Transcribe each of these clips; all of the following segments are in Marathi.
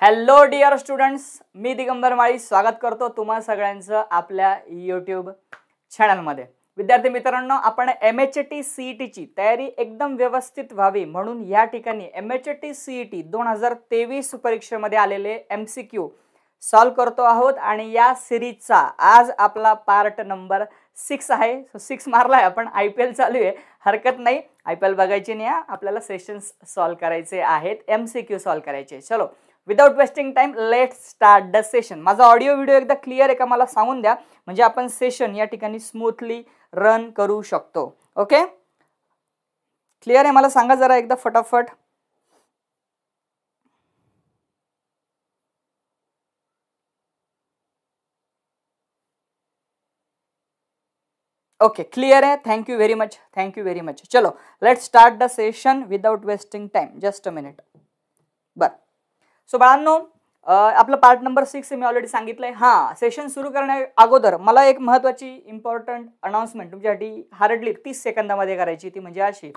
हॅलो डिअर स्टुडंट्स मी दिगंबर माळी स्वागत करतो तुम्हा सगळ्यांचं आपल्या यूट्यूब चॅनलमध्ये विद्यार्थी मित्रांनो आपण एम एच टी ई टीची तयारी एकदम व्यवस्थित व्हावी म्हणून या ठिकाणी M H T E T दोन हजार तेवीस परीक्षेमध्ये आलेले एम सी क्यू सॉल्व करतो आहोत आणि या सिरीजचा आज आपला पार्ट नंबर सिक्स आहे सो सिक्स मारला आहे आपण आय पी एल चालू आहे हरकत नाही आय पी एल बघायची नाही आपल्याला सेशन्स सॉल्व करायचे आहेत एम सी क्यू सॉल्व करायचे चलो without wasting time let start the session माझा ऑडिओ व्हिडिओ एकदा क्लिअर आहे का मला सांगून द्या म्हणजे आपण सेशन या ठिकाणी स्मूथली रन करू शकतो ओके क्लिअर आहे मला सांगा जरा एकदा फटाफट ओके क्लियर आहे thank you very much thank you very much चलो let's start the session without wasting time just a minute बर सो बाळांनो आपलं पार्ट नंबर सिक्स मी ऑलरेडी सांगितलं आहे हां सेशन सुरू करण्या अगोदर मला एक महत्त्वाची इम्पॉर्टंट अनाऊन्समेंट तुमच्यासाठी हार्डली तीस सेकंदामध्ये करायची ती म्हणजे अशी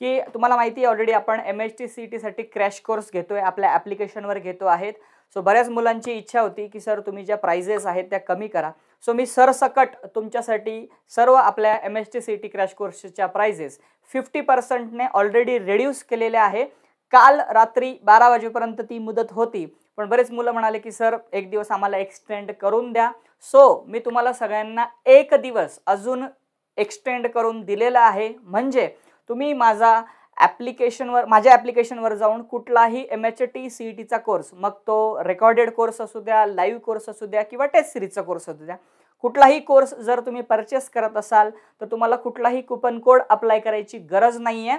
की तुम्हाला माहिती आहे ऑलरेडी आपण एम एच टी सी टीसाठी क्रॅश कोर्स घेतो आहे आपल्या ॲप्लिकेशनवर घेतो आहेत सो बऱ्याच मुलांची इच्छा होती की सर तुम्ही ज्या प्राइजेस आहेत त्या कमी करा सो मी सरसकट तुमच्यासाठी सर्व आपल्या M H T C T crash कोर्सच्या प्राइजेस फिफ्टी पर्सेंटने ऑलरेडी रेड्यूस केलेल्या आहे काल रात्री बारा वाजेपर्यंत ती मुदत होती पण बरेच मुलं म्हणाले की सर एक दिवस आम्हाला एक्सटेंड करून द्या सो मी तुम्हाला सगळ्यांना एक दिवस अजून एक्सटेंड करून दिलेलं आहे म्हणजे तुम्ही माझा ॲप्लिकेशनवर माझ्या ॲप्लिकेशनवर जाऊन कुठलाही M H T C E टीचा कोर्स मग तो रेकॉर्डेड कोर्स असू द्या लाईव्ह कोर्स असू द्या किंवा टेस्ट सिरीजचा कोर्स असू द्या कुठलाही कोर्स जर तुम्ही परचेस करत असाल तर तुम्हाला कुठलाही कुपन कोड अप्लाय करायची गरज नाही आहे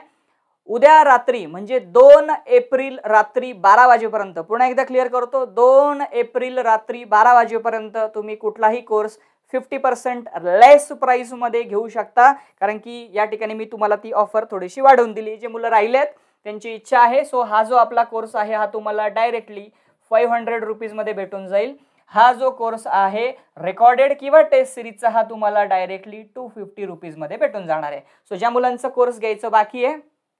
उद्या रात्री म्हणजे दोन एप्रिल रात्री बारा वाजेपर्यंत पुन्हा एकदा क्लिअर करतो दोन एप्रिल रात्री बारा वाजेपर्यंत तुम्ही कुठलाही कोर्स फिफ्टी पर्सेंट लेस प्राईसमध्ये घेऊ शकता कारण की या ठिकाणी मी तुम्हाला ती ऑफर थोडीशी वाढवून दिली जे मुलं राहिलेत त्यांची इच्छा आहे सो हा जो आपला कोर्स आहे हा तुम्हाला डायरेक्टली फाईव्ह हंड्रेड रुपीजमध्ये भेटून जाईल हा जो कोर्स आहे रेकॉर्डेड किंवा टेस्ट सिरीजचा हा तुम्हाला डायरेक्टली टू फिफ्टी रुपीजमध्ये भेटून जाणार आहे सो ज्या मुलांचा कोर्स घ्यायचं बाकी आहे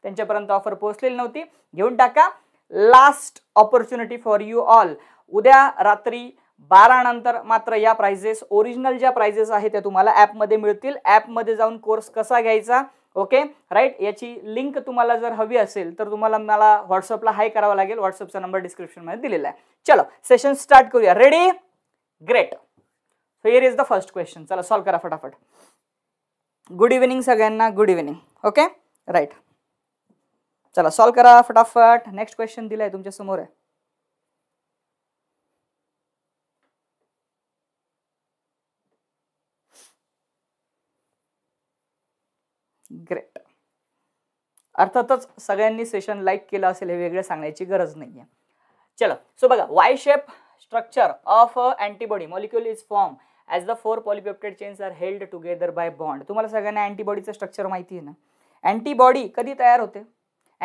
त्यांच्यापर्यंत ऑफर पोहोचलेली नव्हती घेऊन टाका last opportunity for you all उद्या रात्री बारा नंतर मात्र या प्राइजेस ओरिजिनल ज्या प्राइजेस आहेत त्या तुम्हाला ॲपमध्ये मिळतील ॲपमध्ये जाऊन कोर्स कसा घ्यायचा ओके राईट याची लिंक तुम्हाला जर हवी असेल तर तुम्हाला मला व्हॉट्सअपला हाय करावा लागेल व्हॉट्सअपचा नंबर डिस्क्रिप्शनमध्ये दिलेला आहे चलो सेशन स्टार्ट करूया ready great so here is the first question चला सॉल्व्ह करा फटाफट गुड इव्हिनिंग सगळ्यांना गुड इव्हिनिंग ओके राईट चला सॉल्व करा फटाफट नेक्स्ट क्वेश्चन दिलाय तुमच्या समोर आहे ग्रेट अर्थातच सगळ्यांनी सेशन लाईक केलं असेल हे वेगळं सांगण्याची गरज नाही आहे चला सो बघा Y shape structure of antibody molecule is form as the four polypeptide chains are held together by bond तुम्हाला सगळ्यांना अँटीबॉडीचं स्ट्रक्चर माहिती आहे ना अँटीबॉडी कधी तयार होते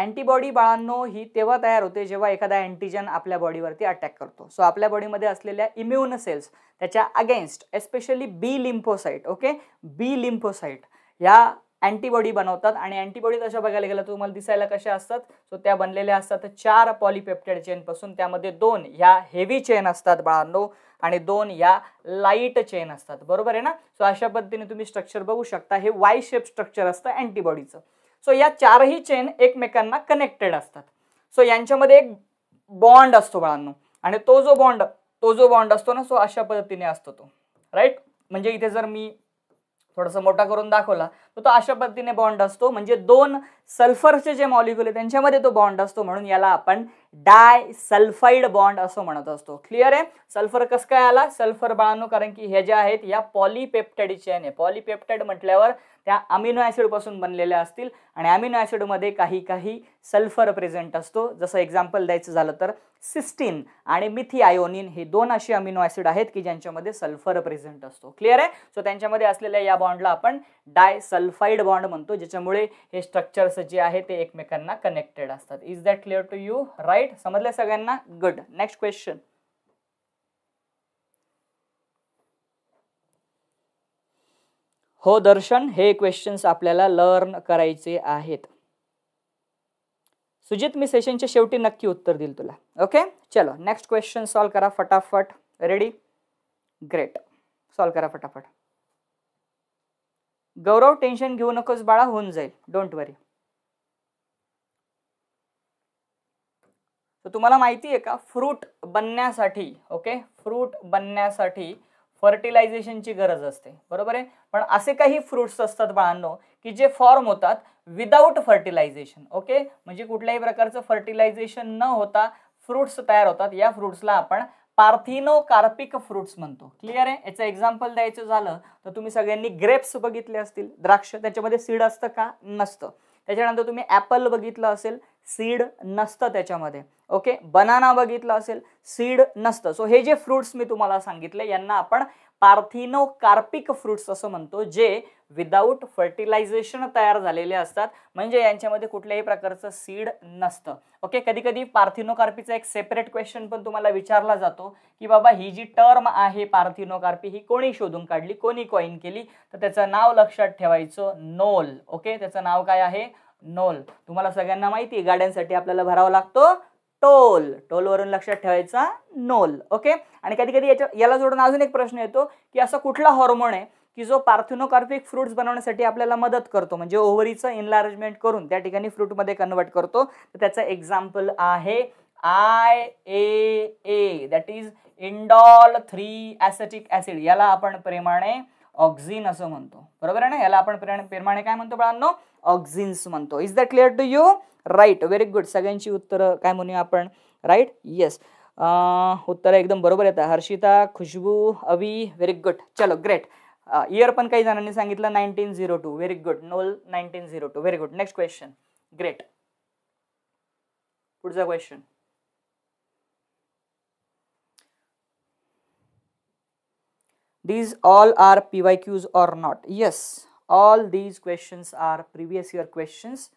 अँटीबॉडी बाळांनो ही तेव्हा तयार होते जेव्हा एखादा अँटीजन आपल्या बॉडीवरती अटॅक करतो सो आपल्या बॉडीमध्ये असलेल्या इम्युन सेल्स त्याच्या against especially B lymphocyte okay B lymphocyte ह्या अँटीबॉडी बनवतात आणि अँटीबॉडी अशा बघायला गेलं तुम्हाला दिसायला कशा असतात सो त्या बनलेल्या असतात चार पॉलिपेप्टेड चेनपासून त्यामध्ये दोन ह्या हेवी चेन असतात बाळांनो आणि दोन या लाईट चेन असतात बरोबर आहे ना सो अशा पद्धतीने तुम्ही स्ट्रक्चर बघू शकता हे वाय शेप स्ट्रक्चर असतं अँटीबॉडीचं सो या चारही चेन एकमेकांना कनेक्टेड असतात सो यांच्यामध्ये एक बॉन्ड असतो बाळांनो आणि तो जो बॉन्ड तो जो बॉन्ड असतो ना सो अशा पद्धतीने असतो तो राईट म्हणजे इथे जर मी थोडंसं मोठा करून दाखवला तर तो अशा पद्धतीने बॉन्ड असतो म्हणजे दोन सल्फरचे जे मॉलिक्युल आहे त्यांच्यामध्ये तो बॉन्ड असतो म्हणून याला आपण डाय सल्फाईड बॉन्ड असं म्हणत असतो क्लिअर आहे सल्फर कसं काय आला सल्फर बाळांनो कारण की हे जे आहेत या पॉलिपेप्टाईड चेन आहे पॉलिपेप्टाईड म्हटल्यावर त्या अमिनो ॲसिडपासून बनलेल्या असतील आणि अमिनो ॲसिडमध्ये काही काही सल्फर प्रेझेंट असतो जसं एक्झाम्पल द्यायचं झालं तर सिस्टीन आणि मिथिआयोनिन हे दोन असे अमिनो ॲसिड आहेत की ज्यांच्यामध्ये सल्फर प्रेझेंट असतो क्लिअर आहे सो त्यांच्यामध्ये असलेल्या या बॉन्डला आपण डायसल्फाईड बॉन्ड म्हणतो ज्याच्यामुळे हे स्ट्रक्चर्स जे आहे ते एकमेकांना कनेक्टेड असतात is that clear to you right समजल्या सगळ्यांना गुड नेक्स्ट क्वेश्चन हो दर्शन हे क्वेश्चन्स आपल्याला लर्न करायचे आहेत सुजित मी सेशनच्या शेवटी नक्की उत्तर देईल तुला ओके चलो नेक्स्ट क्वेश्चन सॉल्व करा फटाफट रेडी ग्रेट सॉल्व करा फटाफट गौरव टेन्शन घेऊ नकोस बाळा होऊन जाईल डोंट वरी तुम्हाला माहिती आहे का फ्रूट बनण्यासाठी ओके फ्रूट बनण्यासाठी फर्टिलायझेशनची गरज असते बरोबर आहे पण असे काही फ्रुट्स असतात बाळांनो की जे फॉर्म होतात विदाऊट फर्टिलायझेशन ओके म्हणजे कुठल्याही प्रकारचं फर्टिलायझेशन न होता फ्रुट्स तयार होतात या फ्रुट्सला आपण पार्थिनो कार्पिक फ्रुट्स म्हणतो क्लिअर आहे याचं एक्झाम्पल द्यायचं झालं तर तुम्ही सगळ्यांनी ग्रेप्स बघितले असतील द्राक्ष त्याच्यामध्ये सीड असतं का नसतं त्याच्यानंतर तुम्ही ॲपल बघितलं असेल सीड नसतं त्याच्यामध्ये ओके बनाना बघितलं असेल सीड नसतं सो हे जे फ्रुट्स मी तुम्हाला सांगितले यांना आपण पार्थिनो कार्पिक फ्रुट्स असं म्हणतो जे विदाऊट फर्टिलायझेशन तयार झालेले असतात म्हणजे यांच्यामध्ये कुठल्याही प्रकारचं सीड नसतं ओके कधी कधी पार्थिनो कार्पीचा एक सेपरेट क्वेश्चन पण तुम्हाला विचारला जातो की बाबा ही जी टर्म आहे पार्थिनो कार्पी ही कोणी शोधून काढली कोणी कॉईन केली तर त्याचं नाव लक्षात ठेवायचं नोल ओके त्याचं नाव काय आहे नोल तुम्हाला सगळ्यांना माहिती आहे गाड्यांसाठी आपल्याला भरावा लागतो टोल टोलवरून लक्षात ठेवायचा नोल ओके आणि कधी कधी याच्या याला जोडून अजून एक प्रश्न येतो की असा कुठला हॉर्मोन आहे की जो पार्थिनोकार्पिक फ्रुट्स बनवण्यासाठी आपल्याला मदत करतो म्हणजे ओव्हरीचं एनलार्जमेंट करून त्या ठिकाणी फ्रूटमध्ये कन्वर्ट करतो तर त्याचं एक्झाम्पल आहे I A A that is indole three acetic acid याला आपण प्रेमाने ऑक्झिन असं म्हणतो बरोबर आहे ना याला आपण प्रेमाने काय म्हणतो बाळांनो ऑक्झिन्स म्हणतो is that clear to you right very good सगळ्यांची उत्तरं काय म्हणूया आपण राईट येस उत्तर एकदम बरोबर येतात हर्षिता खुशबू अवी व्हेरी गुड चलो ग्रेट इयर पण काही जणांनी सांगितलं nineteen zero two very good नोल nineteen zero two very good next question great पुढचा question all are P Y Qs or not yes all these questions are previous year questions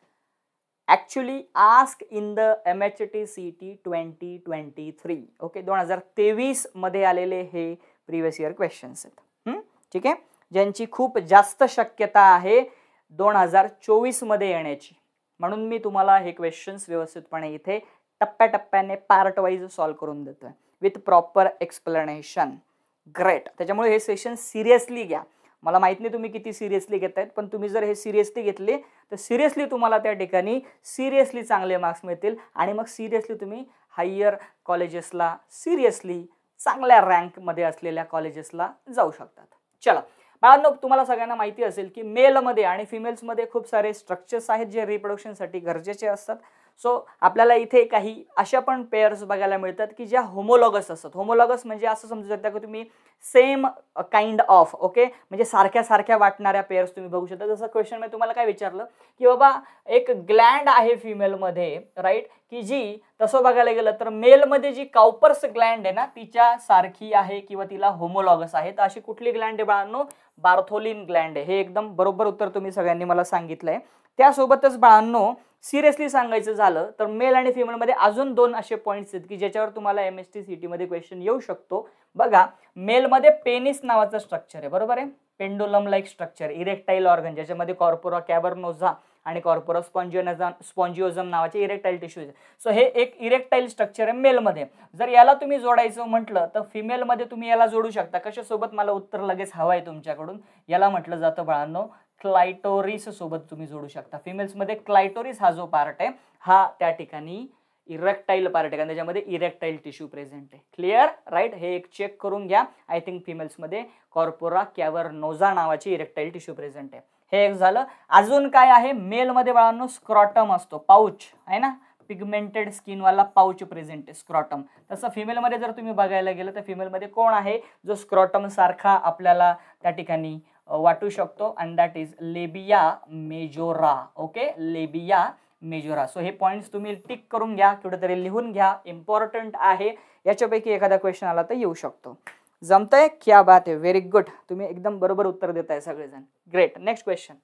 actually asked in the MHT CT 2023 okay दोन हजार तेवीसमध्ये मध्ये आलेले हे प्रीवियस इयर क्वेश्चन्स आहेत ठीक आहे ज्यांची खूप जास्त शक्यता आहे दोन हजार चोवीसमध्ये येण्याची म्हणून मी तुम्हाला हे क्वेश्चन्स व्यवस्थितपणे इथे टप्प्याटप्प्याने पार्ट वाईज सॉल्व करून देतो विथ प्रॉपर एक्सप्लेनेशन ग्रेट त्याच्यामुळे हे सेशन सिरियसली घ्या मला माहीत नाही तुम्ही किती सिरियसली घेत आहेत पण तुम्ही जर हे सिरियसली घेतले तर सिरियसली तुम्हाला त्या ठिकाणी सिरियसली चांगले मार्क्स मिळतील आणि मग सिरियसली तुम्ही हायर कॉलेजेसला सिरियसली चांगल्या रँकमध्ये असलेल्या कॉलेजेसला जाऊ शकतात चला बाळांनो तुम्हाला सगळ्यांना माहिती असेल की मेलमध्ये आणि फिमेल्समध्ये खूप सारे स्ट्रक्चर्स आहेत जे रिप्रोडक्शनसाठी गरजेचे असतात सो आपल्याला इथे काही अशा पण पेअर्स बघायला मिळतात की ज्या होमोलॉगस असतात होमोलॉगस म्हणजे असं समजू शकता की तुम्ही सेम काइंड ऑफ ओके म्हणजे सारख्या सारख्या वाटणाऱ्या पेअर्स तुम्ही बघू शकता जसं क्वेश्चन मी तुम्हाला काय विचारलं की बाबा एक ग्लँड आहे फिमेलमध्ये राईट की जी तसं बघायला गेलं तर मेलमध्ये जी काउपर्स ग्लँड आहे ना तिच्या सारखी आहे किंवा तिला होमोलॉगस आहे तर अशी कुठली ग्लँड आहे बाळांनो बार्थोलिन ग्लँड आहे हे एकदम बरोबर उत्तर तुम्ही सगळ्यांनी मला सांगितलं आहे त्यासोबतच बाळांनो सिरियसली सांगायचं झालं तर मेल आणि फिमेलमध्ये अजून दोन असे पॉईंट्स आहेत की ज्याच्यावर तुम्हाला एम एस टी सी टीमध्ये क्वेश्चन येऊ शकतो बघा मेलमध्ये पेनिस नावाचं स्ट्रक्चर आहे बरोबर आहे pendulum like structure erectile organ ज्याच्यामध्ये कॉर्पोरा कॅबरनोझा आणि कॉर्पोरा स्पॉन्जिओनझा स्पॉन्जिओझम नावाचे इरेक्टाईल टिश्यूज सो हे एक इरेक्टाईल स्ट्रक्चर आहे मेलमध्ये जर याला तुम्ही जोडायचं म्हटलं तर फिमेलमध्ये तुम्ही याला जोडू शकता कशासोबत मला उत्तर लगेच हवं आहे तुमच्याकडून याला म्हटलं जातं बाळांनो क्लायटोरिस सोबत तुम्ही जोडू शकता फिमेल्समध्ये क्लायटोरिस हा जो पार्ट आहे हा त्या ठिकाणी इरेक्टाईल पार्ट आहे कारण त्याच्यामध्ये इरेक्टाईल टिश्यू प्रेझेंट आहे क्लिअर राईट हे एक चेक करून घ्या आय थिंक फिमेल्समध्ये कॉर्पोरा कॅवर नोझा नावाची इरेक्टाईल टिश्यू प्रेझेंट आहे हे एक झालं अजून काय आहे मेलमध्ये बाळांनो स्क्रॉटम असतो पाऊच आहे ना पिगमेंटेड स्किनवाला पाउच प्रेझेंट आहे स्क्रॉटम तसं फिमेलमध्ये जर तुम्ही बघायला गेलं तर फिमेलमध्ये कोण आहे जो स्क्रॉटम सारखा आपल्याला त्या ठिकाणी वाटू शकतो and that is labia majora okay labia majora so हे पॉईंट्स तुम्ही टिक करून घ्या कुठेतरी लिहून घ्या इम्पॉर्टंट आहे याच्यापैकी एखादा क्वेश्चन आला तर येऊ शकतो जमतंय क्या बात आहे व्हेरी गुड तुम्ही एकदम बरोबर उत्तर देत आहे सगळेजण great next question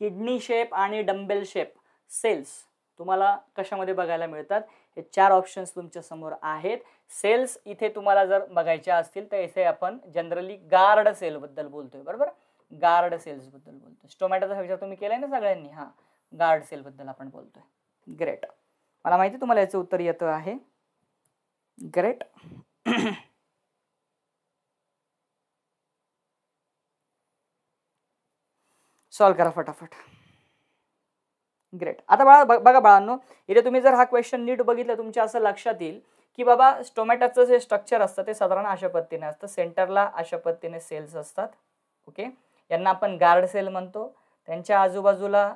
kidney shape आणि डंबेल शेप सेल्स तुम्हाला कशामध्ये बघायला मिळतात हे चार ऑप्शन्स तुमच्या समोर आहेत सेल्स इथे तुम्हाला जर बघायच्या असतील तर इथे आपण जनरली गार्ड सेलबद्दल बोलतोय बरोबर गार्ड सेल्सबद्दल बोलतोय स्टोमॅटोचा विचार तुम्ही केलाय ना सगळ्यांनी हां गार्ड सेलबद्दल आपण बोलतोय ग्रेट मला माहिती तुम्हाला याचं उत्तर येतं आहे ग्रेट सॉल्व करा फटाफट ग्रेट आता बाळा बघा बाळांनो इथे तुम्ही जर हा क्वेश्चन नीट बघितलं तुमच्या असं लक्षात येईल की बाबा स्टोमॅटोचं जे स्ट्रक्चर असतं ते साधारण अशा पद्धतीने असतं सेंटरला अशा पद्धतीने सेल्स असतात ओके यांना आपण गार्ड सेल म्हणतो त्यांच्या आजूबाजूला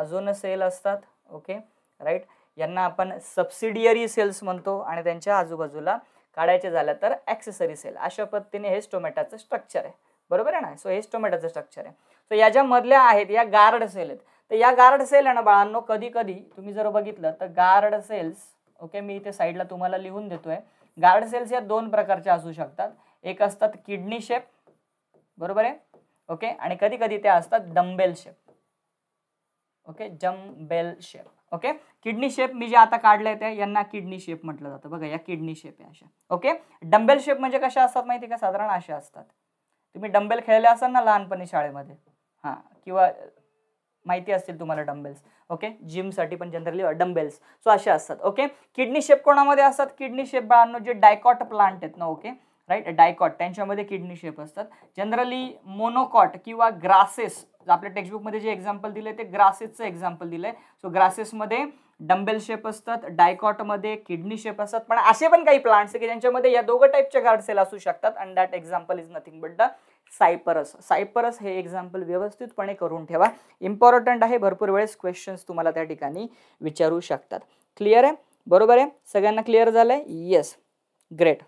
अजून सेल असतात ओके राईट यांना आपण सबसिडियरी सेल्स म्हणतो आणि त्यांच्या आजूबाजूला काढायचे झालं तर ॲक्सेसरी सेल अशा पद्धतीने हे टोमॅटोचं स्ट्रक्चर आहे बरोबर आहे ना सो हे स्टोमॅटोचं स्ट्रक्चर आहे सो या ज्या मधल्या आहेत या गार्ड सेल आहेत तर या गार्ड सेल आहे ना बाळांनो कधी कधी तुम्ही जर बघितलं तर गार्ड सेल्स ओके मी इथे साईडला तुम्हाला लिहून देतोय गार्ड सेल्स या दोन प्रकारच्या असू शकतात एक असतात किडनी शेप बरोबर आहे ओके आणि कधी कधी त्या असतात dumbbell shape okay dumbbell shape okay kidney shape मी जे आता काढले ते यांना किडनी शेप म्हटलं जातं बघा या किडनी शेप आहे अशा ओके डम्बेल शेप म्हणजे कशा असतात माहिती का साधारण अशा असतात तुम्ही डम्बेल खेळले असाल ना लहानपणी शाळेमध्ये हां किंवा माहिती असतील तुम्हाला डम्बेल्स ओके जिमसाठी पण जनरली डम्बेल्स सो असे असतात ओके किडनी शेप कोणामध्ये असतात किडनी शेप बाळांनो जे डायकॉट प्लांट आहेत ना ओके राईट डायकॉट त्यांच्यामध्ये किडनी शेप असतात जनरली मोनोकॉट किंवा ग्रासेस आपल्या टेक्स्टबुकमध्ये जे एक्झाम्पल दिले ते ग्रासेसचं एक्झाम्पल दिलंय सो ग्रासेसमध्ये डम्बेल शेप असतात डायकॉटमध्ये किडनी शेप असतात पण असे पण काही प्लांट्स की ज्यांच्यामध्ये या दोघं टाईपच्या गार्ड सेल असू शकतात and that example is nothing but the Cyperus Cyperus हे एक्झाम्पल व्यवस्थितपणे करून ठेवा इम्पॉर्टंट आहे भरपूर वेळेस क्वेश्चन्स तुम्हाला त्या ठिकाणी विचारू शकतात क्लिअर आहे बरोबर आहे सगळ्यांना क्लिअर झालं येस ग्रेट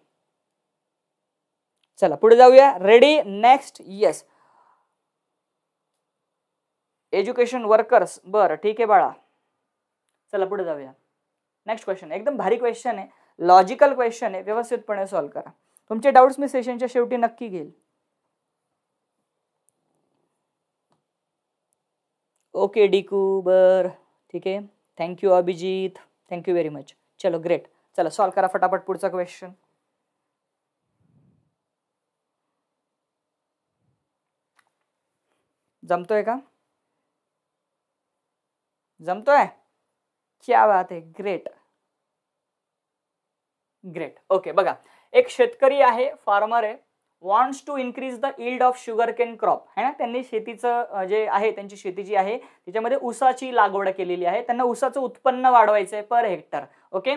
चला पुढे जाऊया ready next yes education workers बरं ठीक आहे बाळा चला पुढे जाऊया नेक्स्ट क्वेश्चन एकदम भारी क्वेश्चन आहे लॉजिकल क्वेश्चन आहे व्यवस्थितपणे सॉल्व करा तुमचे डाऊट्स मी सेशनच्या शेवटी नक्की घेईल ओके डिकूबर ठीक है thank you Abhijeet thank you very much चलो ग्रेट चलो सॉल्व करा फटाफट पुढचा क्वेश्चन जमतो है का जमतो है क्या बात है ग्रेट ग्रेट ओके बगा एक शेतकरी है फार्मर है wants to increase the yield of sugarcane crop है ना त्यांनी शेतीचं जे आहे त्यांची शेती जी आहे त्याच्यामध्ये ऊसाची लागवड केलेली आहे त्यांना उसाचं उत्पन्न वाढवायचं आहे पर हेक्टर ओके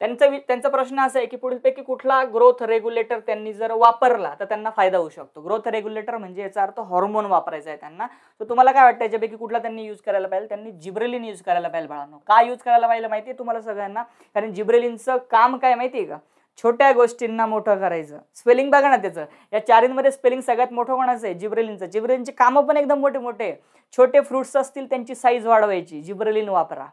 त्यांचा त्यांचा प्रश्न असा आहे की पुढीलपैकी कुठला ग्रोथ रेग्युलेटर त्यांनी जर वापरला तर त्यांना फायदा होऊ शकतो ग्रोथ रेग्युलेटर म्हणजे याचा अर्थ हॉर्मोन वापरायचा आहे त्यांना तर तुम्हाला काय वाटतं याच्यापैकी कुठला त्यांनी यूज करायला पाहिजे त्यांनी जिब्रेलिन यूज करायला पाहिजे बाळांनो का यूज करायला पाहिजे माहिती आहे तुम्हाला सगळ्यांना कारण जिब्रेलिनचं काम काय माहिती आहे का छोट्या गोष्टींना मोठं करायचं स्पेलिंग बघा ना त्याचं या चारींमध्ये स्पेलिंग सगळ्यात मोठं कोणाचं आहे जिब्रेलिनचं जिब्रेलिनचे कामं पण एकदम मोठे मोठे छोटे फ्रुट्स असतील त्यांची साईज वाढवायची जिब्रेलिन वापरा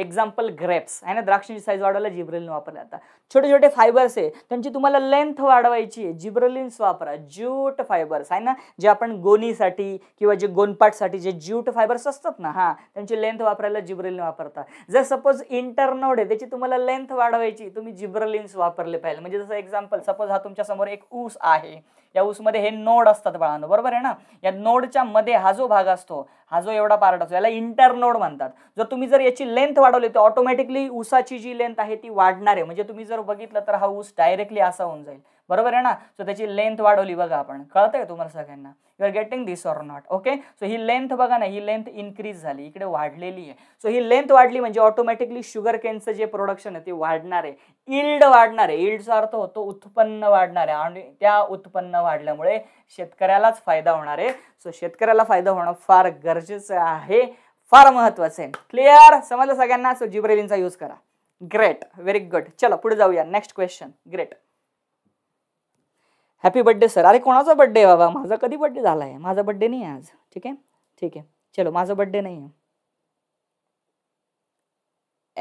एक्झाम्पल ग्रेप्स आहे ना द्राक्षांची साईज वाढवायला जिब्रेलिन वापरल्या जातात छोटे छोटे फायबर्स आहे त्यांची तुम्हाला लेंथ वाढवायची आहे जिब्रेलिन्स वापरा ज्यूट फायबर्स आहे ना जे आपण गोनीसाठी किंवा जे गोनपाटसाठी जे ज्यूट फायबर्स असतात ना हां त्यांची लेंथ वापरायला जिब्रेलिन वापरता जर सपोज इंटरनोड आहे त्याची तुम्हाला लेंथ वाढवायची तुम्ही जिब्रेलिन्स वापरले पाहिजे म्हणजे जसं एक्झाम्पल सपोज हा तुमच्यासमोर एक ऊस आहे या ऊसमध्ये हे नोड असतात बाळांनो बरोबर आहे ना या नोडच्या मध्ये हा जो भाग असतो हा जो एवढा पार्ट असतो याला इंटरनोड म्हणतात जर तुम्ही जर याची लेंथ वाढवली तर ऑटोमॅटिकली ऊसाची जी लेंथ आहे ती वाढणार आहे म्हणजे तुम्ही जर बघितलं तर हा ऊस डायरेक्टली असा होऊन जाईल बरोबर आहे ना सो त्याची लेंथ वाढवली बघा आपण कळतंय आहे तुम्हाला सगळ्यांना you are getting this or not okay so ही लेंथ बघा ना ही लेंथ इन्क्रीज झाली इकडे वाढलेली आहे सो ही लेंथ वाढली म्हणजे ऑटोमॅटिकली शुगर केनचं जे प्रोडक्शन आहे ते वाढणार आहे इल्ड वाढणार आहे इल्डचा अर्थ होतो उत्पन्न वाढणार आहे आणि त्या उत्पन्न वाढल्यामुळे शेतकऱ्यालाच फायदा होणार आहे सो शेतकऱ्याला फायदा होणं फार गरजेचं आहे फार महत्वाचं आहे क्लिअर समजलं सगळ्यांना सो जिब्रेलिनचा यूज करा ग्रेट व्हेरी गुड चला पुढे जाऊया next question great happy birthday sir अरे कोणाचा बड्डे आहे बाबा माझा कधी बड्डे झाला आहे माझा बड्डे नाही आहे आज ठीक आहे ठीक आहे चलो माझा बड्डे नाही आहे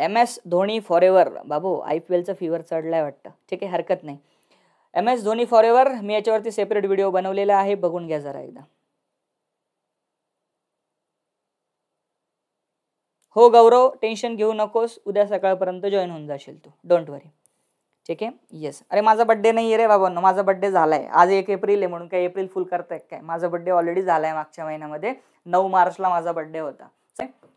M S Dhoni forever बाबू आय पी एलचं फिवर चढलाय आहे वाटतं ठीक आहे हरकत नाही M S Dhoni forever मी याच्यावरती सेपरेट व्हिडिओ बनवलेला आहे बघून घ्या जरा एकदा हो गौरव टेन्शन घेऊ नकोस उद्या सकाळपर्यंत जॉईन होऊन जाशील तू डोंट वरी ठीक आहे येस अरे माझा बड्डे नाही आहे रे बाबांनो माझा बड्डे झालाय आज एक एप्रिल आहे म्हणून काय एप्रिल फुल करताय काय माझा बड्डे ऑलरेडी झालाय मागच्या महिन्यामध्ये नऊ मार्चला माझा बड्डे होता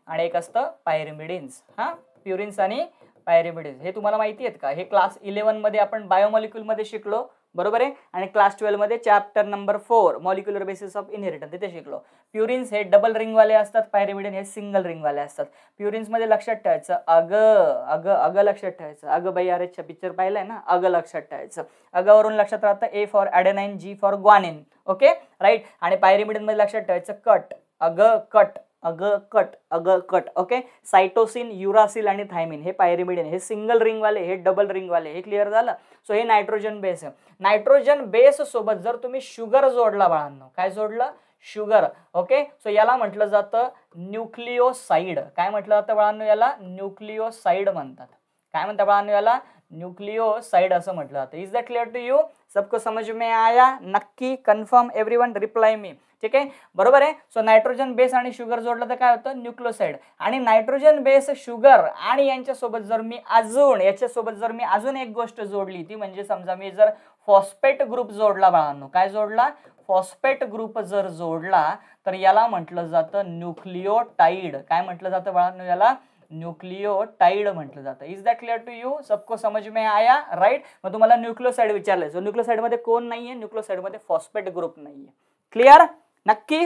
आणि एक असतं पायरिमिडिन्स हा प्युरिन्स आणि पायरिमिडिन्स हे तुम्हाला माहिती आहेत का हे क्लास मध्ये आपण बायोमॉलिक्युलमध्ये शिकलो बरोबर आहे आणि क्लास ट्वेल्वमध्ये chapter number four molecular basis of inheritance तिथे शिकलो प्युरिन्स हे डबल रिंगवाले असतात पायरेमिडियन हे सिंगल रिंगवाले असतात प्युरिन्समध्ये लक्षात ठेवायचं अग अग अग लक्षात ठेवायचं अग बाई आर एचचा पिक्चर पाहिलाय ना अगं लक्षात ठेवायचं अगावरून लक्षात राहतं A for adenine G for guanine okay right आणि पायरेमिडियनमध्ये लक्षात ठेवायचं कट अग कट कट अग कट ओके सायटोसिन युरासिल आणि थायमिन हे पायरिमिडिन हे सिंगल रिंगवाले हे डबल रिंगवाले हे क्लिअर झालं सो हे नायट्रोजन बेस आहे नायट्रोजन बेस सोबत जर तुम्ही शुगर जोडला बाळांनो काय जोडलं शुगर ओके सो याला म्हटलं जातं न्यूक्लिओसाईड काय म्हटलं जातं बाळांनो याला न्यूक्लिओसाईड म्हणतात काय म्हणतात बाळांनो याला न्यूक्लियोसाइड असं म्हटलं जातं is that clear to you सबको समज में आया नक्की confirm every one reply me ठीक आहे बरोबर आहे सो नायट्रोजन बेस आणि शुगर जोडलं तर काय होतं न्यूक्लियोसाइड आणि नायट्रोजन बेस शुगर आणि यांच्यासोबत जर मी अजून याच्यासोबत जर मी अजून एक गोष्ट जोडली ती म्हणजे समजा मी जर फॉस्पेट ग्रुप जोडला बाळांनो काय जोडला फॉस्पेट ग्रुप जर जोडला तर याला म्हटलं जातं न्यूक्लिओटाईड काय म्हटलं जातं बाळांनो याला न्यूक्लियोटाइड म्हटलं जातं is that clear to you सबको समज में आया राईट मग तुम्हाला न्यूक्लिओसाइड विचारलंय सो मध्ये कोण नाहीये मध्ये फॉस्पेट ग्रुप नाहीये क्लिअर नक्की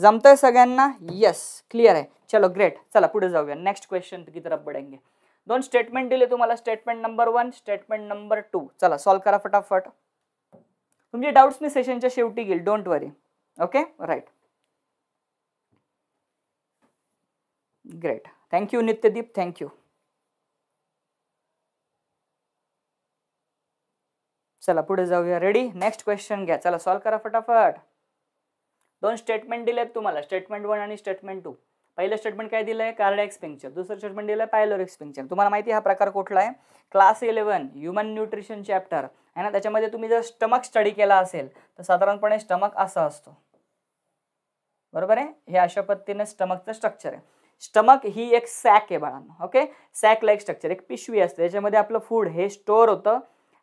जमतंय सगळ्यांना येस क्लिअर आहे चलो ग्रेट चला पुढे जाऊया नेक्स्ट क्वेश्चन की तरफ बढेंगे दोन स्टेटमेंट दिले तुम्हाला statement number one statement number two चला सॉल्व्ह करा फटाफट तुमचे डाऊट्स मी सेशनच्या शेवटी घेईल don't worry okay right great thank you Nityadeep thank you चला पुढे जाऊया रेडी नेक्स्ट क्वेश्चन घ्या चला सॉल्व करा फटाफट दोन स्टेटमेंट दिलेत तुम्हाला स्टेटमेंट वन आणि स्टेटमेंट टू पहिलं स्टेटमेंट काय दिलंय आहे कार्ड एक्सपेंचर दुसरं स्टेटमेंट दिलं आहे पायलोर एक्सपेंचर तुम्हाला माहिती हा प्रकार कुठला आहे class eleven human nutrition chapter आहे ना त्याच्यामध्ये तुम्ही जर स्टमक स्टडी केला असेल तर साधारणपणे स्टमक असा असतो बरोबर आहे हे अशा पद्धतीने स्टमकचं स्ट्रक्चर आहे स्टमक ही एक सॅक आहे बाळांना ओके सॅक लाईक स्ट्रक्चर एक पिशवी असते त्याच्यामध्ये आपलं फूड हे स्टोर होतं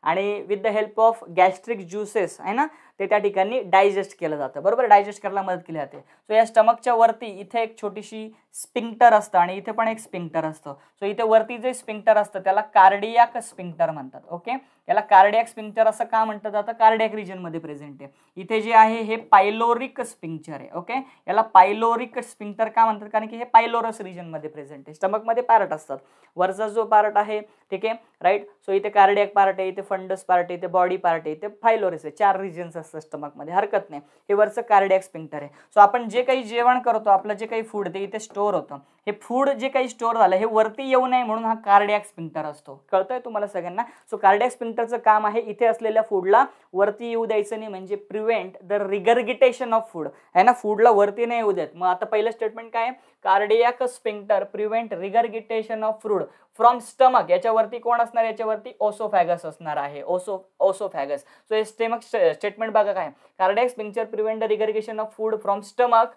आणि with the help of gastric juices आहे ना ते त्या ठिकाणी डायजेस्ट केलं जातं बरोबर डायजेस्ट करायला मदत केली जाते सो या स्टमकच्या वरती इथे एक छोटीशी स्पिंक्टर असतं आणि इथे पण एक स्पिंक्टर असतं सो इथे वरती जे स्पिंक्टर असतं त्याला कार्डियाक स्पिंक्टर म्हणतात ओके याला कार्डियाक स्पिंक्चर असं का म्हणतात जातं कार्डियाक रिजनमध्ये प्रेझेंट आहे इथे जे आहे हे पायलोरिक स्पिंक्चर आहे ओके याला पायलोरिक स्पिंक्टर का म्हणतात कारण की हे पायलोरस रिजनमध्ये प्रेझेंट आहे स्टमकमध्ये पार्ट असतात वरचा जो पार्ट आहे ठीक आहे राईट सो इथे कार्डियाक पार्ट आहे इथे फंडस पार्ट आहे इथे बॉडी पार्ट आहे इथे पायलोरस आहे चार रिजन्स असतात असतं स्टमकमध्ये हरकत नाही हे वरचं कार्डियक स्पिंक्टर आहे सो आपण जे काही जेवण करतो आपलं जे काही फूड ते इथे स्टोर होतं हे फूड जे काही स्टोर झालं हे वरती येऊ नये म्हणून हा कार्डियक स्पिंक्टर असतो कळतंय तुम्हाला सगळ्यांना सो कार्डियक स्पिंक्टरचं काम आहे इथे असलेल्या फूडला वरती येऊ द्यायचं नाही म्हणजे prevent the regurgitation of food आहे ना फूडला वरती नाही येऊ देत मग आता पहिलं स्टेटमेंट काय आहे cardiac sphincter prevent regurgitation of food from stomach याच्यावरती कोण असणार याच्यावरती ओसोफॅगस असणार आहे ओसो ओसोफॅगस सो हे स्टेमक स्टेटमेंट बघा काय cardiac sphincter prevent the regurgitation of food from stomach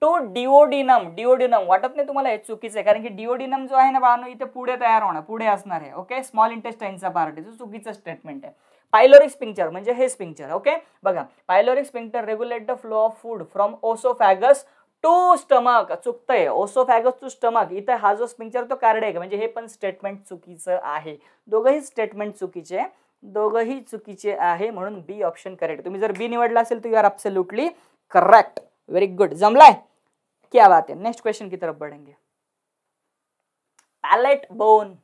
to duodenum duodenum वाटत नाही तुम्हाला हे चुकीचं आहे कारण की डिओडिनम जो आहे ना बाळानो इथे पुढे तयार होणार पुढे असणार आहे ओके स्मॉल इंटेस्टाईनचा पार्ट आहे चुकीचं स्टेटमेंट आहे पायलोरिक स्पिंक्चर म्हणजे हे स्पिंक्चर ओके बघा pyloric sphincter regulate the flow of food from oesophagus to stomach चुकतंय ओसोफॅगस टू स्टमक इथं हा जो स्पिंचर तो आहे म्हणजे हे पण स्टेटमेंट चुकीचं आहे दोघंही स्टेटमेंट चुकीचे दोघंही चुकीचे आहे म्हणून बी ऑप्शन करेक्ट तुम्ही जर बी निवडला असेल तर you are absolutely correct very good जमलाय क्या बात आहे नेक्स्ट क्वेश्चन की तरफ बढ़ेंगे palate bone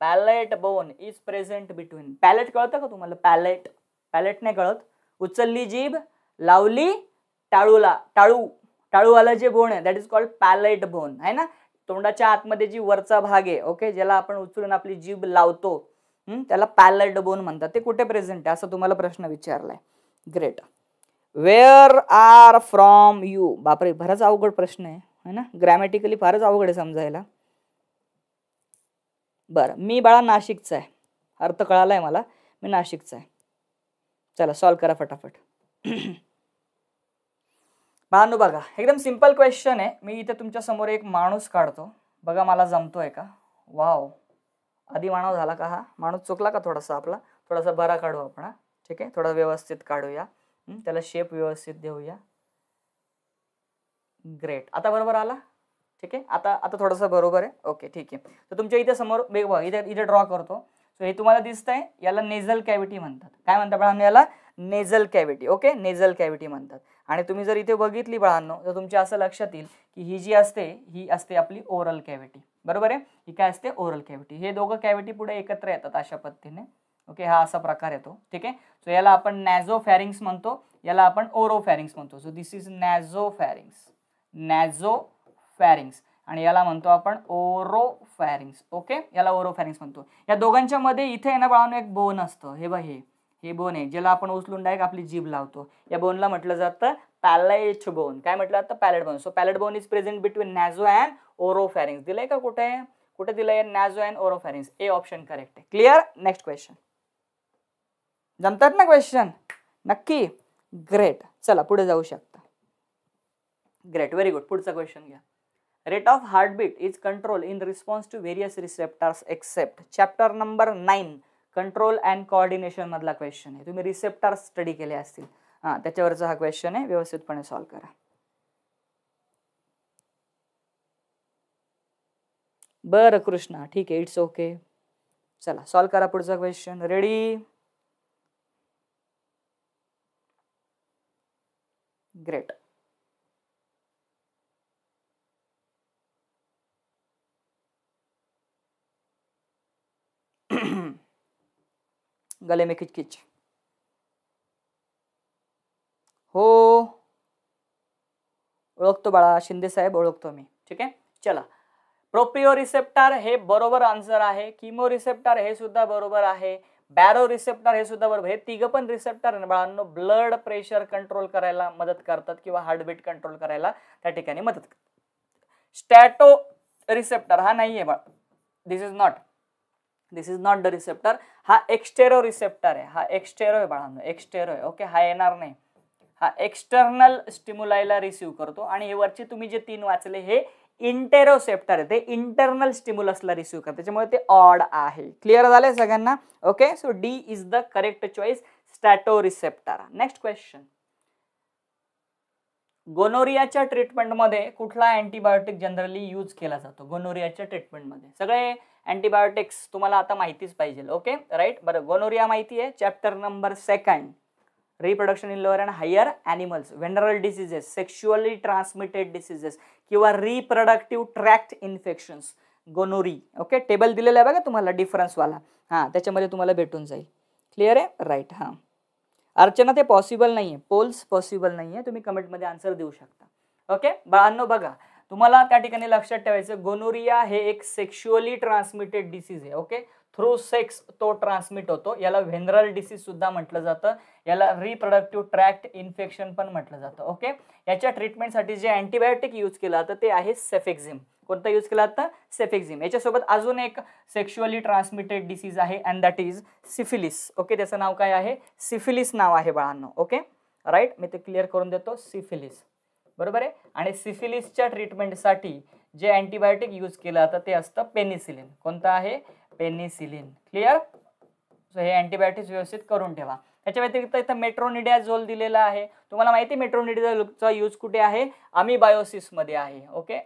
palate bone is present between palate कळतं का तुम्हाला पॅलेट पॅलेट नाही कळत उचलली जीभ लावली टाळूला टाळू टाळूवाला जे बोन आहे that is called palate bone आहे ना तोंडाच्या आतमध्ये जी वरचा भाग आहे ओके ज्याला आपण उचलून आपली जीभ लावतो त्याला पॅलेट बोन म्हणतात ते कुठे प्रेझेंट आहे असं तुम्हाला प्रश्न विचारलाय great where are from you बापरे बराच अवघड प्रश्न आहे है ना ग्रॅमॅटिकली फारच अवघड आहे समजायला बरं मी बाळा नाशिकचा आहे अर्थ कळाला आहे मला मी नाशिकचा आहे चला सॉल्व करा फटाफट बाळांनो बघा एकदम सिम्पल क्वेश्चन आहे मी इथे तुमच्यासमोर एक माणूस काढतो बघा मला जमतोय का वाव आधी मानव झाला का हा माणूस चुकला का थोडासा आपला थोडासा बरा काढू आपण हा ठीक आहे थोडा व्यवस्थित काढूया त्याला शेप व्यवस्थित देऊया ग्रेट आता बरोबर आला ठीक आहे आता आता थोडंसं बरोबर आहे ओके ठीक आहे तर तुमच्या इथे समोर बेग बघा इथे इथे ड्रॉ करतो सो हे तुम्हाला दिसतंय याला नेझल कॅव्हिटी म्हणतात काय म्हणतात आम्ही याला nasal cavity okay nasal cavity म्हणतात आणि तुम्ही जर इथे बघितली बाळांनो तर तुमच्या असं लक्षात येईल की ही जी असते ही असते आपली ओरल कॅव्हिटी बरोबर आहे ही काय असते ओरल कॅव्हिटी हे दोघं कॅव्हिटी पुढे एकत्र येतात अशा पद्धतीने ओके हा असा प्रकार येतो ठीक आहे सो याला आपण नॅझो फॅरिंग्स म्हणतो याला आपण ओरो फॅरिंग्स म्हणतो so this is nasopharynx nasopharynx आणि याला म्हणतो आपण ओरो फॅरिंग्स ओके याला ओरो फॅरिंग्स म्हणतो या दोघांच्या मध्ये इथे आहे ना बाळांनो एक बोन असतं हे बघ हे हे बोन आहे ज्याला आपण उचलून डायरेक्ट आपली जीभ लावतो या बोनला म्हटलं जातं पॅलेच बोन काय म्हटलं जातं palate bone so palate bone is present between naso and oropharynx दिलंय का कुठे कुठे दिलंय naso and oropharynx A option correct आहे क्लिअर नेक्स्ट क्वेश्चन जमतात ना क्वेश्चन नक्की ग्रेट चला पुढे जाऊ शकता ग्रेट व्हेरी गुड पुढचा क्वेश्चन घ्या rate of heartbeat is control in response to various receptors except chapter number nine control and coordination मधला क्वेश्चन आहे तुम्ही रिसेप्टार स्टडी केले असतील हा त्याच्यावरचा हा क्वेश्चन आहे व्यवस्थितपणे सॉल्व्ह करा बरं कृष्णा ठीक आहे इट्स ओके चला सॉल्व्ह करा पुढचा क्वेश्चन रेडी ग्रेट गले में खिचखिच हो ओळखतो बाळा शिंदे साहेब ओळखतो मी ठीक आहे चला प्रोपिओ रिसेप्टार हे बरोबर आन्सर आहे किमो रिसेप्टार हे सुद्धा बरोबर आहे बॅरो रिसेप्टर हे सुद्धा बरोबर हे तिघं पण रिसेप्टर बाळांनो ब्लड प्रेशर कंट्रोल करायला मदत करतात किंवा हार्टबीट कंट्रोल करायला त्या ठिकाणी मदत करतात स्टॅटो रिसेप्टर हा नाही आहे बाळ this is not this is not the receptor हा एक्स्टेरो रिसेप्टर आहे हा एक्स्टेरो आहे बाळांनो एक्स्टेरो ओके हा येणार नाही हा एक्स्टर्नल स्टिम्युलायला रिसीव करतो आणि हे वरचे तुम्ही जे तीन वाचले हे इंटेरोसेप्टर आहे ते इंटरनल स्टिम्युलसला रिसीव करतात त्याच्यामुळे ते ऑड आहे क्लिअर झालंय सगळ्यांना okay so D is the correct choice statoreceptor next question गोनोरियाच्या ट्रीटमेंटमध्ये कुठला अँटीबायोटिक जनरली यूज केला जातो गोनोरियाच्या ट्रीटमेंटमध्ये सगळे अँटीबायोटिक्स तुम्हाला आता माहितीच पाहिजे ओके राईट बरं गोनोरिया माहिती आहे chapter number second reproduction in lower and higher animals venereal diseases sexually transmitted diseases किंवा reproductive tract infections gonorrhoea okay table दिलेलं आहे बघा तुम्हाला डिफरन्सवाला हां त्याच्यामध्ये तुम्हाला भेटून जाईल क्लिअर आहे राईट हां अर्चना ते पॉसिबल नाही आहे पोल्स पॉसिबल नाही आहे तुम्ही कमेंटमध्ये आन्सर देऊ शकता ओके बाळांनो बघा तुम्हाला त्या ठिकाणी लक्षात ठेवायचं गोनोरिया हे एक सेक्शुअली ट्रान्समिटेड डिसीज आहे ओके थ्रू सेक्स तो ट्रान्समिट होतो याला व्हेनरल डिसीज सुद्धा म्हटलं जातं याला रिप्रोडक्टिव्ह ट्रॅक्ट इन्फेक्शन पण म्हटलं जातं ओके याच्या ट्रीटमेंटसाठी जे अँटीबायोटिक यूज केलं जातं ते आहे सेफेक्झिम कोणता यूज केला जातं सेफेक्झिम याच्यासोबत अजून एक सेक्शुअली ट्रान्समिटेड डिसीज आहे and that is syphilis okay त्याचं नाव काय आहे सिफिलिस नाव आहे बाळांनो ओके राईट मी ते क्लिअर करून देतो सिफिलिस बरोबर आहे आणि सिफिलिसच्या ट्रीटमेंटसाठी जे अँटीबायोटिक यूज केलं जातं ते असतं पेनिसिलिन कोणतं आहे पेनिसिलिन क्लिअर सो हे अँटीबायोटिक्स व्यवस्थित करून ठेवा त्याच्या व्यतिरिक्त इथं मेट्रोनिडाझोल दिलेला आहे तुम्हाला माहिती आहे मेट्रोनिडाझोलचा यूज कुठे आहे मध्ये आहे ओके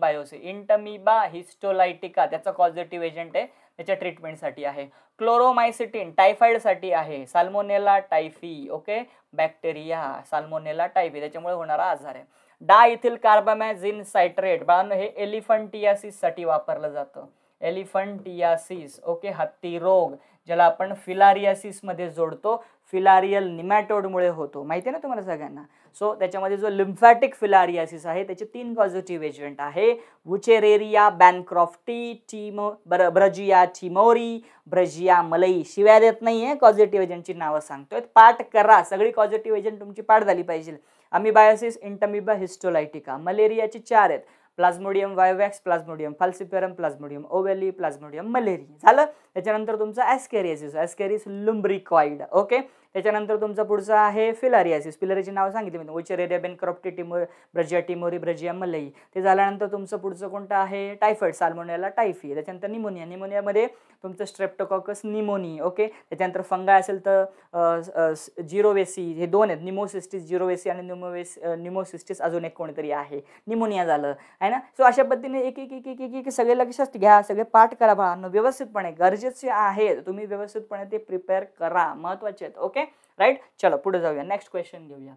बायोसिस इंटमिबा हिस्टोलायटिका त्याचा पॉझिटिव्ह एजंट आहे याच्या ट्रीटमेंटसाठी आहे क्लोरोमायसिटीन टायफाईडसाठी आहे salmonella typhi okay bacteria salmonella typhi त्याच्यामुळे होणारा आजार आहे डा इथिल कार्बामॅझिन सायट्रेट बाळांनो हे एलिफंटियासिससाठी वापरलं जातं एलिफंटियासिस ओके हत्ती रोग ज्याला आपण फिलारियासिसमध्ये जोडतो फिलारियल निमॅटोडमुळे होतो माहिती आहे ना तुम्हाला सगळ्यांना सो त्याच्यामध्ये जो लिम्फॅटिक फिलारियासिस आहे त्याचे तीन पॉझिटिव्ह एजंट आहे वुचेरेरिया बॅनक्रॉफ्टी टीमो ब्र ब्रजिया टिमोरी ब्रजिया मलई शिवाय देत नाही आहे कॉझिटिव्ह एजंटची नावं सांगतोय पाठ करा सगळी पॉझिटिव्ह एजंट तुमची पाठ झाली पाहिजे अमिबायोसिस इंटमिबा हिस्टोलायटिका मलेरियाचे चार आहेत प्लाझमोडियम वायोवॅक्स प्लाझमोडियम फाल्सिपेरम प्लाझमोडियम ओवेली प्लाझमोडियम मलेरिया झालं त्याच्यानंतर तुमचं ॲस्केरियसिस ॲस्केरिस लुम्ब्रिकॉइड ओके त्याच्यानंतर तुमचं पुढचं आहे फिलारियासिस फिलारीचे नाव सांगितले मी ओचर एरियाबेन क्रॉप्टी टिमो ब्रजिया टिमोरी ब्रजिया मलई ते झाल्यानंतर तुमचं पुढचं कोणतं आहे टायफॉइड साल्मोनियाला टायफी त्याच्यानंतर निमोनिया निमोनियामध्ये तुमचं स्ट्रेप्टोकॉकस निमोनी ओके त्याच्यानंतर फंगाय असेल तर जिरोवेसी हे दोन आहेत निमोसिस्टिस जिरोवेसी आणि निमोवेस निमोसिस्टिस अजून एक कोणीतरी आहे निमोनिया झालं आहे ना सो अशा पद्धतीने एक एक एक एक एक सगळे लक्षात घ्या सगळे पाठ करा बाळांनो व्यवस्थितपणे गरजेचे आहे तुम्ही व्यवस्थितपणे ते प्रिपेअर करा महत्त्वाचे आहेत ओके राईट चला पुढे जाऊया नेक्स्ट क्वेश्चन घेऊया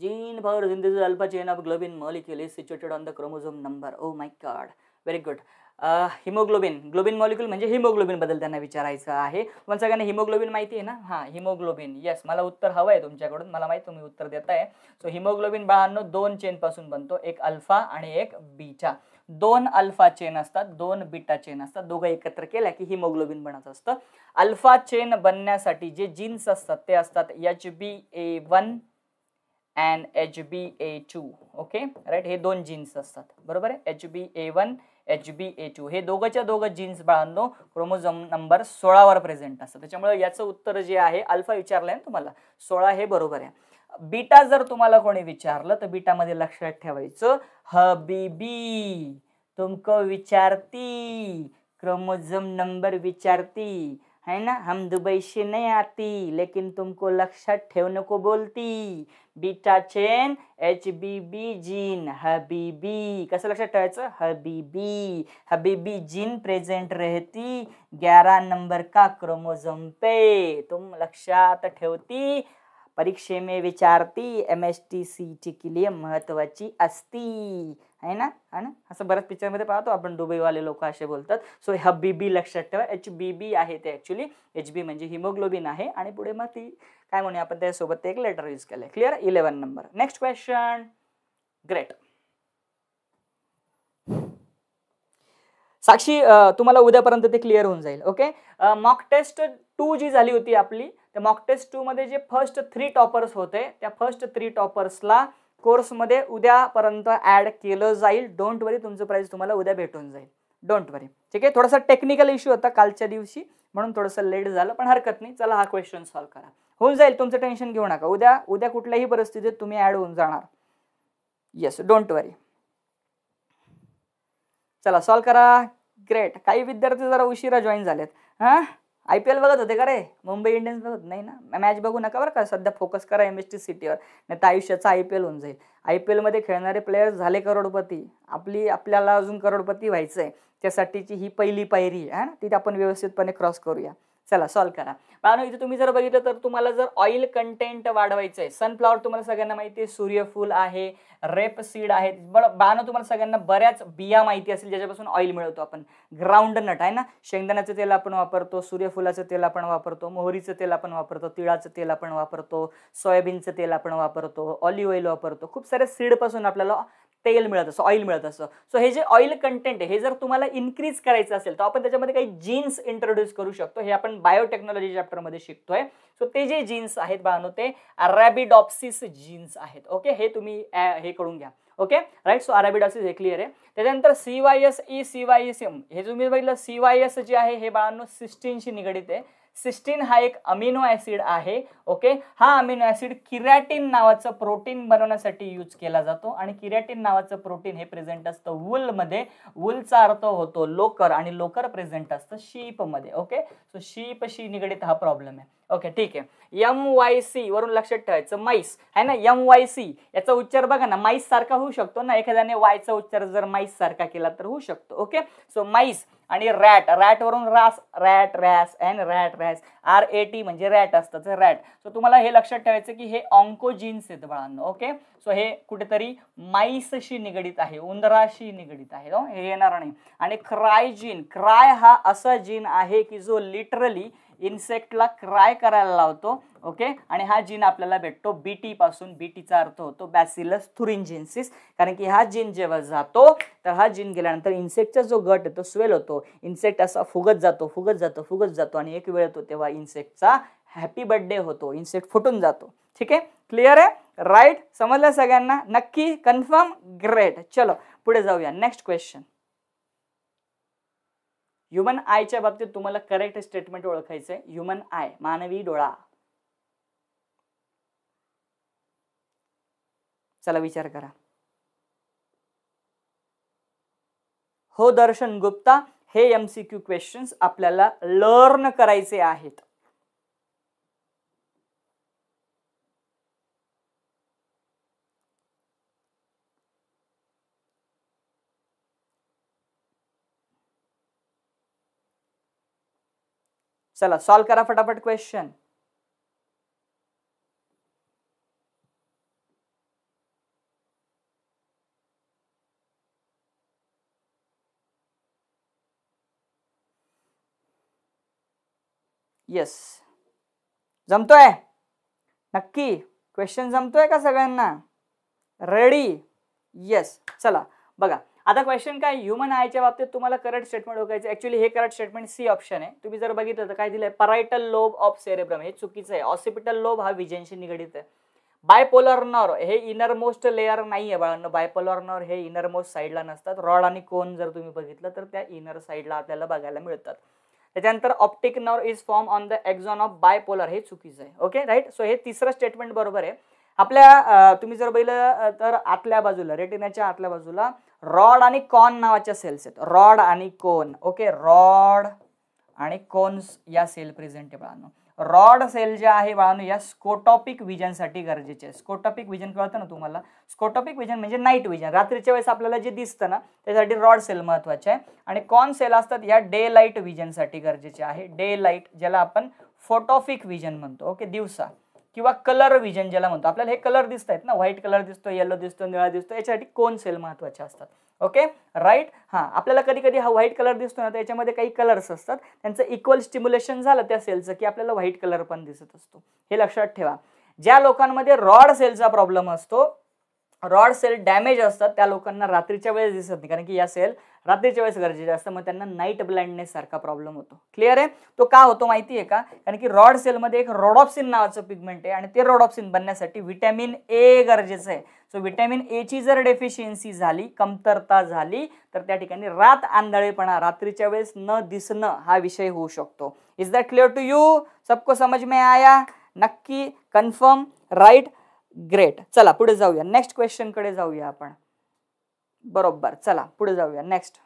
जीन भावर जिंदीज alpha chain of globin molecule is situated on the chromosome number oh my God very good haemoglobin globin molecule म्हणजे हिमोग्लोबिनबद्दल त्यांना विचारायचं आहे पण सगळ्यांना हिमोग्लोबिन माहिती आहे ना हां हिमोग्लोबिन येस मला उत्तर हवं आहे तुमच्याकडून मला माहिती तुम्ही उत्तर देताय सो हिमोग्लोबिन बाळांनो दोन चेनपासून बनतो एक अल्फा आणि एक बीटा दोन अल्फा चेन असतात दोन बीटा चेन असतात दोघं एकत्र केल्या की हिमोग्लोबिन बनत असतं अल्फा चेन बनण्यासाठी जे जीन्स असतात ते असतात H B A one and H B A two okay right हे दोन जीन्स असतात बरोबर आहे H B A one H B A two हे दोघंच्या दोघं जीन्स बाळांनो क्रोमोझोम नंबर सोळावर प्रेझेंट असतात त्याच्यामुळे याचं उत्तर जे आहे अल्फा विचारलं आहे तुम्हाला सोळा हे बरोबर आहे बीटा जर तुम्हाला कोणी विचारलं तर बीटामध्ये लक्षात ठेवायचं हबीबी तुमको विचारती क्रोमोझोम नंबर विचारती है ना हम दुबई से नहीं आती लेकिन तुमको लक्षात ठेव को बोलती beta chain H B B gene हबीबी कसं लक्षात ठेवायचं हबीबी हबीबी जीन प्रेझेंट रहती ग्यारा नंबर का क्रोमोझम पे तुम लक्षात ठेवती परीक्षेमध्ये विचारती एम एस टी सी लिए महत्त्वाची असती आहे ना हा ना असं बऱ्याच पिक्चरमध्ये पाहतो आपण दुबईवाले लोक असे बोलतात सो ह्या बी बी लक्षात ठेवा एच बी बी आहे ते ॲक्च्युली एच बी म्हणजे हिमोग्लोबिन आहे आणि पुढे मग ती काय म्हणूया आपण त्यासोबत एक लेटर यूज केलं आहे clear eleven number next question great Sakshi तुम्हाला उद्यापर्यंत ते क्लिअर होऊन जाईल ओके मॉक टेस्ट टू जी झाली होती आपली त्या मॉक टेस्ट टूमध्ये जे फर्स्ट थ्री टॉपर्स होते त्या फर्स्ट थ्री टॉपर्सला कोर्समध्ये उद्यापर्यंत ॲड केलं जाईल डोंट वरी तुमचं प्राईज तुम्हाला उद्या भेटून जाईल डोंट वरी ठीक आहे थोडासा टेक्निकल इश्यू होता कालच्या दिवशी म्हणून थोडंसं लेट झालं पण हरकत नाही चला हा क्वेश्चन सॉल्व करा होऊन जाईल तुमचं टेन्शन घेऊ नका उद्या उद्या कुठल्याही परिस्थितीत तुम्ही ॲड होऊन जाणार येस डोंट वरी चला सॉल्व करा ग्रेट काही विद्यार्थी जरा उशिरा जॉईन झालेत हां आय पी एल बघत होते का रे मुंबई इंडियन्स बघत नाही ना मॅच बघू नका बरं का सध्या फोकस करा एम एस टी सिटीवर नाही तर आयुष्याचं आय पी एल होऊन जाईल आय पी एलमध्ये खेळणारे प्लेयर्स झाले करोडपती आपली आपल्याला अजून करोडपती व्हायचं आहे त्यासाठीची ही पहिली पायरी आहे ना ती आपण व्यवस्थितपणे क्रॉस करूया चला सॉल्व्ह करा बाळानो इथे तुम्ही जर बघितलं तर तुम्हाला जर ऑइल कंटेंट वाढवायचं आहे सनफ्लॉवर तुम्हाला सगळ्यांना माहिती आहे सूर्यफूल आहे रेप सीड आहे बाळानो तुम्हाला सगळ्यांना बऱ्याच बिया माहिती असेल ज्याच्यापासून ऑइल मिळवतो आपण ग्राउंड नट आहे ना शेंगदाण्याचं तेल आपण वापरतो सूर्यफुलाचं तेल आपण वापरतो मोहरीचं तेल आपण वापरतो तिळाचं तेल आपण वापरतो सोयाबीनचं तेल आपण वापरतो ऑलिव्ह ऑइल वापरतो खूप साऱ्या सीडपासून आपल्याला तेल मिळत असं ऑइल मिळत असं सो हे जे ऑइल कंटेंट आहे हे जर तुम्हाला इन्क्रीज करायचं असेल तर आपण त्याच्यामध्ये काही जीन्स इंट्रोड्यूस करू शकतो हे आपण बायोटेक्नॉलॉजी चॅप्टरमध्ये शिकतोय सो ते जे जीन्स आहेत बाळांनो ते अरॅबिडॉप्सिस जीन्स आहेत ओके हे तुम्ही हे करून घ्या ओके राईट सो अरॅबिडॉप्सिस हे क्लिअर आहे त्याच्यानंतर C Y S E C Y S M हे तुम्ही बघितलं सी वाय एस जे आहे हे बाळांनो सिस्टीनशी निगडित आहे सिस्टीन हा एक अमिनो ऍसिड आहे ओके हा अमिनो ऍसिड किरॅटिन नावाचं प्रोटीन बनवण्यासाठी यूज केला जातो आणि किरॅटिन नावाचं प्रोटीन हे प्रेझेंट असतं वूलमध्ये वूलचा अर्थ होतो लोकर आणि लोकर प्रेझेंट असतं शीपमध्ये ओके सो शीपशी निगडीत हा प्रॉब्लेम आहे ओके ठीक आहे एम वाय सी वरून लक्षात ठेवायचं माईस आहे ना एम वाय सी याचा उच्चार बघा ना माईस सारखा होऊ शकतो ना एखाद्याने वायचा उच्चार जर माईस सारखा केला तर होऊ शकतो ओके सो माईस आणि रॅट रॅट वरून रास रॅट रॅस अँड रॅट रॅस आर ए टी म्हणजे रॅट असतं रॅट सो तुम्हाला हे लक्षात ठेवायचं की हे ऑन्कोजीन्स आहेत बाळांना ओके सो हे कुठेतरी माईसशी निगडीत आहे उंदराशी निगडीत आहे हो? हे येणार नाही आणि जीन क्राय हा असा जीन आहे की जो लिटरली इन्सेक्टला क्राय करायला लावतो ओके आणि हा जीन आपल्याला भेटतो बी पासून बी टीचा अर्थ होतो बॅसिलस थुरिंजिन्सिस कारण की हा जीन जेव्हा जातो तर हा जीन गेल्यानंतर इन्सेक्टचा जो गट तो स्वेल होतो इन्सेक्ट असा फुगत जातो फुगत जातो फुगत जातो आणि एक वेळ येतो तेव्हा इन्सेक्टचा हॅपी बर्थडे होतो इन्सेक्ट फुटून जातो ठीक आहे क्लिअर आहे राईट समजलं सगळ्यांना नक्की कन्फर्म ग्रेट चलो पुढे जाऊया नेक्स्ट क्वेश्चन ह्युमन आयच्या बाबतीत तुम्हाला करेक्ट स्टेटमेंट ओळखायचं आहे ह्युमन आय मानवी डोळा चला विचार करा हो दर्शन गुप्ता हे एम सी क्यू क्वेश्चन्स आपल्याला लर्न करायचे आहेत चला सॉल्व करा फटाफट क्वेश्चन यस जमतो है नक्की क्वेश्चन जमतो है का सगना रेडी यस चला बगा आता क्वेश्चन काय ह्युमन आयच्या बाबतीत तुम्हाला करेक्ट स्टेटमेंट ओळखायचं ॲक्च्युली हे करेक्ट स्टेटमेंट सी ऑप्शन आहे तुम्ही जर बघितलं तर काय दिलंय आहे लोब ऑफ सेरेब्रम हे चुकीचं आहे ऑसिपिटल लोब हा विजनशी निगडीत आहे बायपोलर नॉर हे इनर मोस्ट लेअर नाही आहे बाळांना बायपोलर नॉर हे इनर मोस्ट साईडला नसतात रॉड आणि कोन जर तुम्ही बघितलं तर त्या इनर साईडला आपल्याला बघायला मिळतात त्याच्यानंतर optic nerve is form on the axon of bipolar हे चुकीचं आहे ओके राईट सो हे तिसरं स्टेटमेंट बरोबर आहे आपल्या तुम्ही जर बघितलं तर आतल्या बाजूला रेटिनाच्या आतल्या बाजूला रॉड आणि कॉन नावाच्या सेल्स आहेत रॉड आणि कोन ओके रॉड आणि कोन्स या सेल प्रेझेंट आहे बाळांनो रॉड सेल जे आहे बाळांनो या स्कोटॉपिक विजनसाठी गरजेचे आहे स्कोटॉपिक विजन कळतं ना तुम्हाला स्कोटॉपिक विजन म्हणजे नाईट विजन रात्रीच्या वेळेस आपल्याला जे दिसतं ना त्यासाठी रॉड सेल महत्वाचे आहे आणि कॉन सेल असतात या डे लाईट विजनसाठी गरजेचे आहे डे लाईट ज्याला आपण फोटोफिक विजन म्हणतो ओके दिवसा किंवा कलर विजन ज्याला म्हणतो आपल्याला हे कलर दिसत आहेत ना व्हाईट कलर दिसतो येलो दिसतो निळा दिसतो याच्यासाठी कोण सेल महत्वाचे असतात ओके राईट हां आपल्याला कधी कधी हा व्हाईट कलर दिसतो ना तर याच्यामध्ये काही कलर्स असतात त्यांचं इक्वल स्टिम्युलेशन झालं त्या सेलचं की आपल्याला व्हाईट कलर पण दिसत असतो हे लक्षात ठेवा ज्या लोकांमध्ये रॉड सेलचा प्रॉब्लेम असतो रॉड सेल डॅमेज असतात त्या लोकांना रात्रीच्या वेळेस दिसत नाही कारण की या सेल रात्रीच्या वेळेस गरजेचे असतं मग त्यांना नाईट ब्लाइंडनेस सारखा प्रॉब्लेम होतो क्लिअर आहे तो का होतो माहिती आहे का कारण की रॉड सेलमध्ये एक रोडॉप्सिन नावाचं पिगमेंट आहे आणि ते रोडॉप्सिन बनण्यासाठी व्हिटॅमिन ए गरजेचं आहे सो व्हिटॅमिन एची जर डेफिशियन्सी झाली कमतरता झाली तर त्या ठिकाणी रात आंधळेपणा रात्रीच्या वेळेस न दिसणं हा विषय होऊ शकतो is that clear to you सबको समज में आया नक्की कन्फर्म राईट ग्रेट चला पुढे जाऊया नेक्स्ट क्वेश्चनकडे जाऊया आपण बरोबर चला पुढे जाऊया नेक्स्ट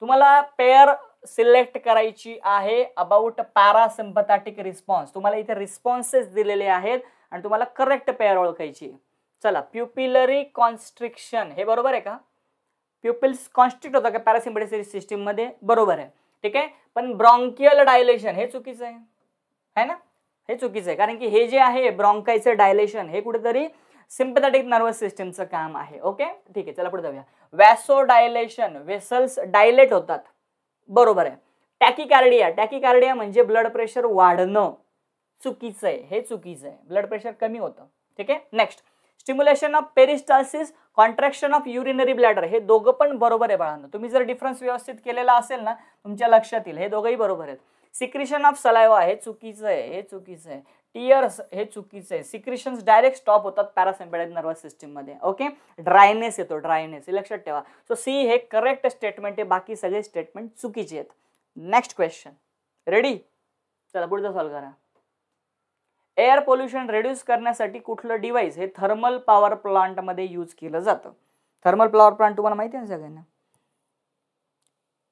तुम्हाला पेअर सिलेक्ट करायची आहे अबाउट पॅरासिम्पथॅटिक रिस्पॉन्स तुम्हाला इथे रिस्पॉन्सेस दिलेले आहेत आणि तुम्हाला करेक्ट पेअर ओळखायची चला प्युपिलरी कॉन्स्ट्रिक्शन हे बरोबर आहे का प्युपिल्स कॉन्स्ट्रिक्ट होतं का पॅरासिम्पथेटिक सिस्टीममध्ये बरोबर आहे ठीक आहे पण ब्रॉन्कियल डायलेशन हे चुकीचं आहे है ना हे चुकीचं आहे कारण की हे जे आहे ब्रॉन्कायचं डायलेशन हे कुठेतरी सिम्पथॅटिक नर्वस सिस्टमचं काम आहे ओके ठीक आहे चला पुढे जाऊया वॅसो डायलेशन वेसल्स डायलेट होतात बरोबर आहे टॅकी कार्डिया म्हणजे ब्लड प्रेशर वाढणं चुकीचं आहे हे चुकीचं आहे ब्लड प्रेशर कमी होतं ठीक आहे next stimulation of peristalsis contraction of urinary bladder हे दोघं पण बरोबर आहे बाळांना तुम्ही जर डिफरन्स व्यवस्थित केलेला असेल ना तुमच्या लक्षात येईल हे दोघंही बरोबर आहेत सिक्रिशन ऑफ सलायवा हे चुकीचं आहे हे चुकीचं आहे टीयर्स हे चुकीचं आहे सिक्रिशन डायरेक्ट स्टॉप होतात पॅरासिम्पॅटिक नर्वस मध्ये ओके ड्रायनेस येतो ड्रायनेस हे लक्षात ठेवा सो सी हे करेक्ट स्टेटमेंट आहे बाकी सगळे स्टेटमेंट चुकीचे आहेत नेक्स्ट क्वेश्चन रेडी चला पुढचा सॉल्व करा एअर पोल्युशन रेड्यूस करण्यासाठी कुठलं डिव्हाइस हे थर्मल पॉवर प्लांटमध्ये यूज केलं जातं थर्मल पॉवर प्लांट तुम्हाला माहिती आहे सगळ्यांना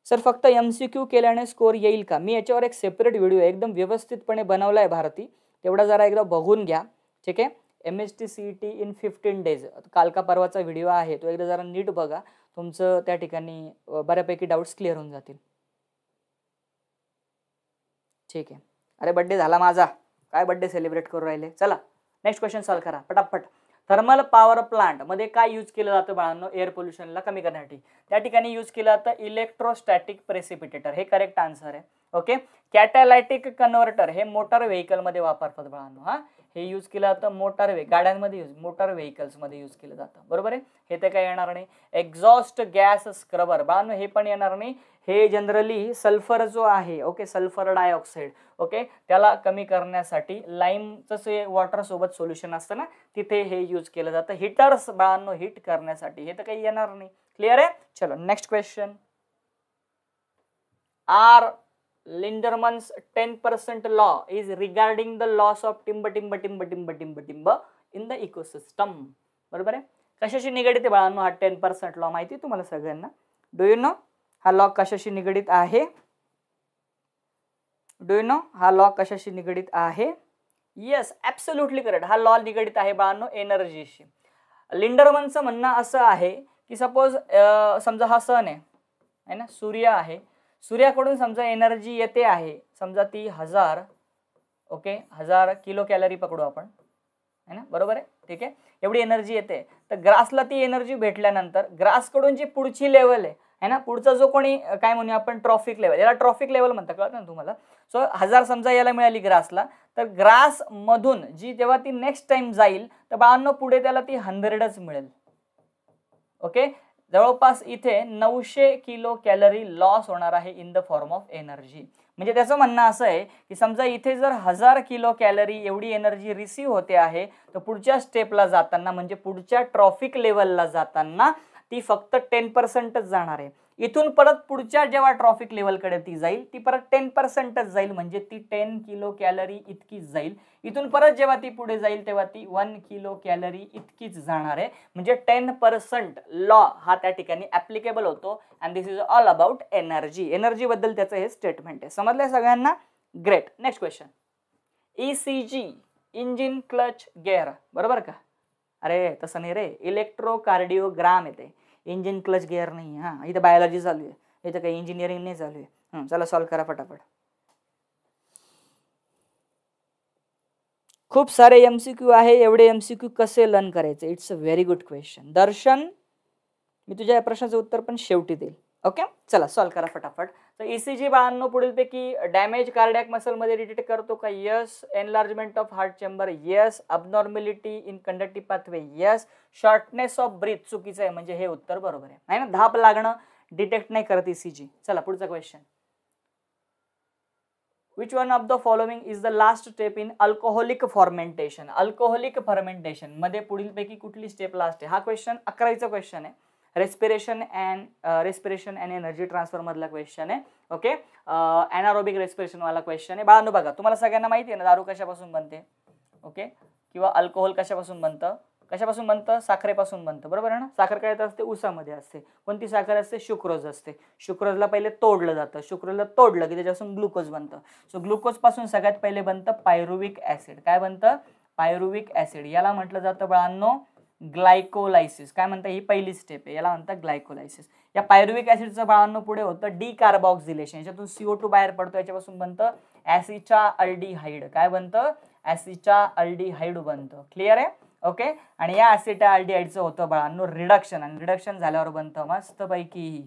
सर फक्त एम सी क्यू केल्याने स्कोर येईल का मी याच्यावर एक सेपरेट व्हिडिओ एकदम व्यवस्थितपणे बनवला आहे भारती तेवढा जरा एकदा बघून घ्या ठीक आहे M S T C T in fifteen days कालका परवाचा व्हिडिओ आहे तो एकदा जरा नीट बघा तुमचं त्या ठिकाणी बऱ्यापैकी डाऊट्स क्लिअर होऊन जातील ठीक आहे अरे बड्डे झाला माझा काय बड्डे सेलिब्रेट करू राहिले चला नेक्स्ट क्वेश्चन सॉल्व करा पटापट थर्मल पॉवर प्लांटमध्ये काय यूज केलं जातं बाळांनो एअर पोल्युशनला कमी करण्यासाठी त्या ठिकाणी यूज केलं जातं इलेक्ट्रोस्टॅटिक प्रेसिपिटेटर हे करेक्ट आन्सर आहे ओके कॅटॅलायटिक कन्व्हर्टर हे मोटार व्हेकलमध्ये वापरतात बाळांनो हा हे यूज केलं जातं मोटार वे गाड्यांमध्ये यूज मोटार व्हेकल्समध्ये यूज केलं जातं बरोबर आहे हे ते काय येणार नाही एक्झॉस्ट गॅस स्क्रबर बाळांनो हे पण येणार नाही हे जनरली सल्फर जो आहे ओके सल्फर डायऑक्साईड ओके त्याला कमी करण्यासाठी लाईमचं जे वॉटरसोबत सोल्युशन असतं ना तिथे हे यूज केलं जातं हिटर्स बाळांनो हिट करण्यासाठी हे तर काही येणार नाही क्लिअर आहे चलो next question are Lindeman's ten percent law is regarding the loss of टिंब टिंब टिंब टिंब टिंब टिंब इन द इकोसिस्टम बरोबर आहे कशाशी निगडीत आहे बाळांनो हा टेन पर्सेंट लॉ माहिती तुम्हाला सगळ्यांना डू यू नो हा लॉक कशाशी निगडीत आहे डू यू नो हा लॉ कशाशी निगडीत आहे येस ॲब्सोल्युटली करेक्ट हा लॉ निगडीत आहे बाळांनो एनर्जीशी लिंडरमनचं म्हणणं असं आहे की सपोज समजा हा सन आहे है ना सूर्य आहे सूर्याकडून समजा एनर्जी येते आहे समजा ती हजार ओके हजार किलो कॅलरी पकडू आपण है ना बरोबर आहे ठीक आहे एवढी एनर्जी येते तर ग्रासला ती एनर्जी भेटल्यानंतर ग्रासकडून जी पुढची लेवल आहे आहे ना पुढचा जो कोणी काय म्हणूया आपण ट्रॉफिक लेवल याला ट्रॉफिक लेवल म्हणतात कळत ना तुम्हाला सो हजार समजा याला मिळाली ग्रासला तर ग्रासमधून जी जेव्हा ती नेक्स्ट टाइम जाईल तर बाळांनो पुढे त्याला ती हंड्रेडच मिळेल ओके जवळपास इथे नऊशे किलो कॅलरी लॉस होणार आहे in the form of energy म्हणजे त्याचं म्हणणं असं आहे की समजा इथे जर हजार किलो कॅलरी एवढी एनर्जी रिसीव्ह होते आहे तर पुढच्या स्टेपला जाताना म्हणजे पुढच्या ट्रॉफिक लेवलला जाताना ती फक्त टेन पर्सेंटच जाणार आहे इथून परत पुढच्या जेव्हा ट्रॉफिक लेवलकडे ती जाईल ती परत टेन पर्सेंटच जाईल म्हणजे ती टेन किलो कॅलरी इतकीच जाईल इथून परत जेव्हा ती पुढे जाईल तेव्हा ती वन किलो कॅलरी इतकीच जाणार आहे म्हणजे टेन पर्सेंट लॉ हा त्या ठिकाणी ॲप्लिकेबल होतो and this is all about energy एनर्जीबद्दल त्याचं हे स्टेटमेंट आहे समजलं सगळ्यांना great next question E C G engine clutch gear बरोबर का अरे तसं नाही रे इलेक्ट्रोकार्डिओग्राम येते इंजिन क्लच गिअर नाही हां इथं बायोलॉजी चालू आहे इथं काही इंजिनिअरिंग नाही चालू आहे चला सॉल्व करा फटाफट खूप सारे एम सी क्यू आहे एवढे एम सी क्यू कसे लर्न करायचे it's a very good question Darshan मी तुझ्या या प्रश्नाचं उत्तर पण शेवटी देईल ओके चला सॉल्व करा फटाफट तर ईसीजी e बाळांनो पुढीलपैकी डॅमेज कार्डॅक मसलमध्ये डिटेक्ट करतो का yes enlargement of heart chamber yes abnormality in conductive pathway yes shortness of breath चुकीचं आहे म्हणजे हे उत्तर बरोबर आहे नाही ना धाप लागणं डिटेक्ट नाही करत ईसीजी e चला पुढचा question which one of the following is the last step in alcoholic fermentation alcoholic fermentation मध्ये पुढीलपैकी कुठली स्टेप लास्ट आहे हा क्वेश्चन अकरावीचा क्वेश्चन आहे respiration and respiration and energy मधला क्वेश्चन आहे ओके रेस्पिरेशन रेस्पिरेशनवाला क्वेश्चन आहे बाळांनो बघा तुम्हाला सगळ्यांना माहिती आहे ना दारू कशापासून बनते ओके किंवा अल्कोहोल कशापासून बनतं कशापासून बनतं साखरेपासून बनतं बरोबर आहे ना साखर काय असते उसामध्ये असते कोणती साखर असते शुक्रोज असते शुक्रोजला पहिले तोडलं जातं शुक्रोजला तोडलं की त्याच्यापासून ग्लुकोज बनतं सो ग्लुकोजपासून सगळ्यात पहिले बनतं पायरुविक ॲसिड काय बनतं पायरुविक ॲसिड याला म्हटलं जातं बाळांनो ग्लायकोलायसिस काय म्हणतात ही पहिली स्टेप आहे याला म्हणतात ग्लायकोलायसिस या पायरुविक ऍसिडचं बाळांनो पुढे होतं डी कार्बॉक्झिलेशन याच्यातून सीओ टू बाहेर पडतो याच्यापासून बनतं ऍसिडच्या हाईड काय बनतं ऍसिडच्या अल्डीहाईड बनतं क्लिअर आहे ओके आणि या ऍसिडच्या हाईडचं होतं बाळांनो रिडक्शन आणि रिडक्शन झाल्यावर बनतं मस्तपैकी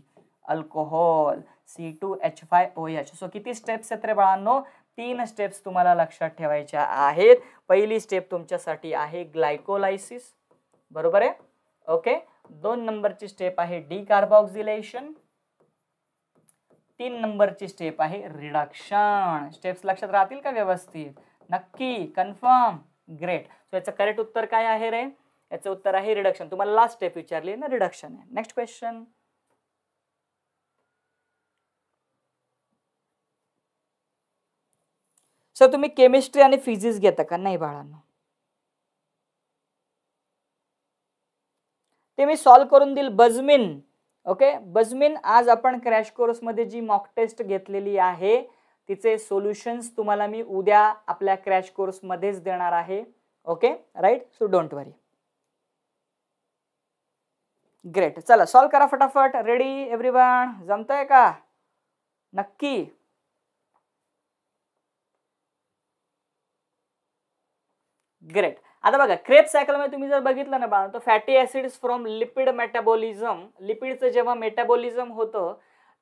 alcohol C two H five O H so किती स्टेप्स आहेत रे बाळांनो तीन स्टेप्स तुम्हाला लक्षात ठेवायच्या आहेत पहिली स्टेप तुमच्यासाठी आहे ग्लायकोलायसिस बरोबर आहे ओके दोन नंबरची स्टेप आहे डी कार्बॉक्झिलेशन तीन नंबरची स्टेप आहे रिडक्शन स्टेप्स लक्षात राहतील का व्यवस्थित नक्की कन्फर्म ग्रेट सो याचं करेक्ट उत्तर काय आहे रे याचं उत्तर आहे रिडक्शन तुम्हाला लास्ट स्टेप विचारली ना रिडक्शन आहे नेक्स्ट क्वेश्चन सर तुम्ही केमिस्ट्री आणि फिजिक्स घेता का नाही बाळांना ते मी सॉल्व करून देईल बजमिन ओके बजमिन आज आपण क्रॅश कोर्समध्ये जी मॉक टेस्ट घेतलेली आहे तिचे सोल्युशन्स तुम्हाला मी उद्या आपल्या क्रॅश कोर्समध्येच देणार आहे okay right so don't worry great चला सॉल्व करा फटाफट रेडी एव्हरीवन जमतंय का नक्की ग्रेट आता बघा क्रेप सायकलमध्ये तुम्ही जर बघितलं ना बाळा तर fatty acids from lipid metabolism लिपिडचं जेव्हा मेटाबॉलिझम होतं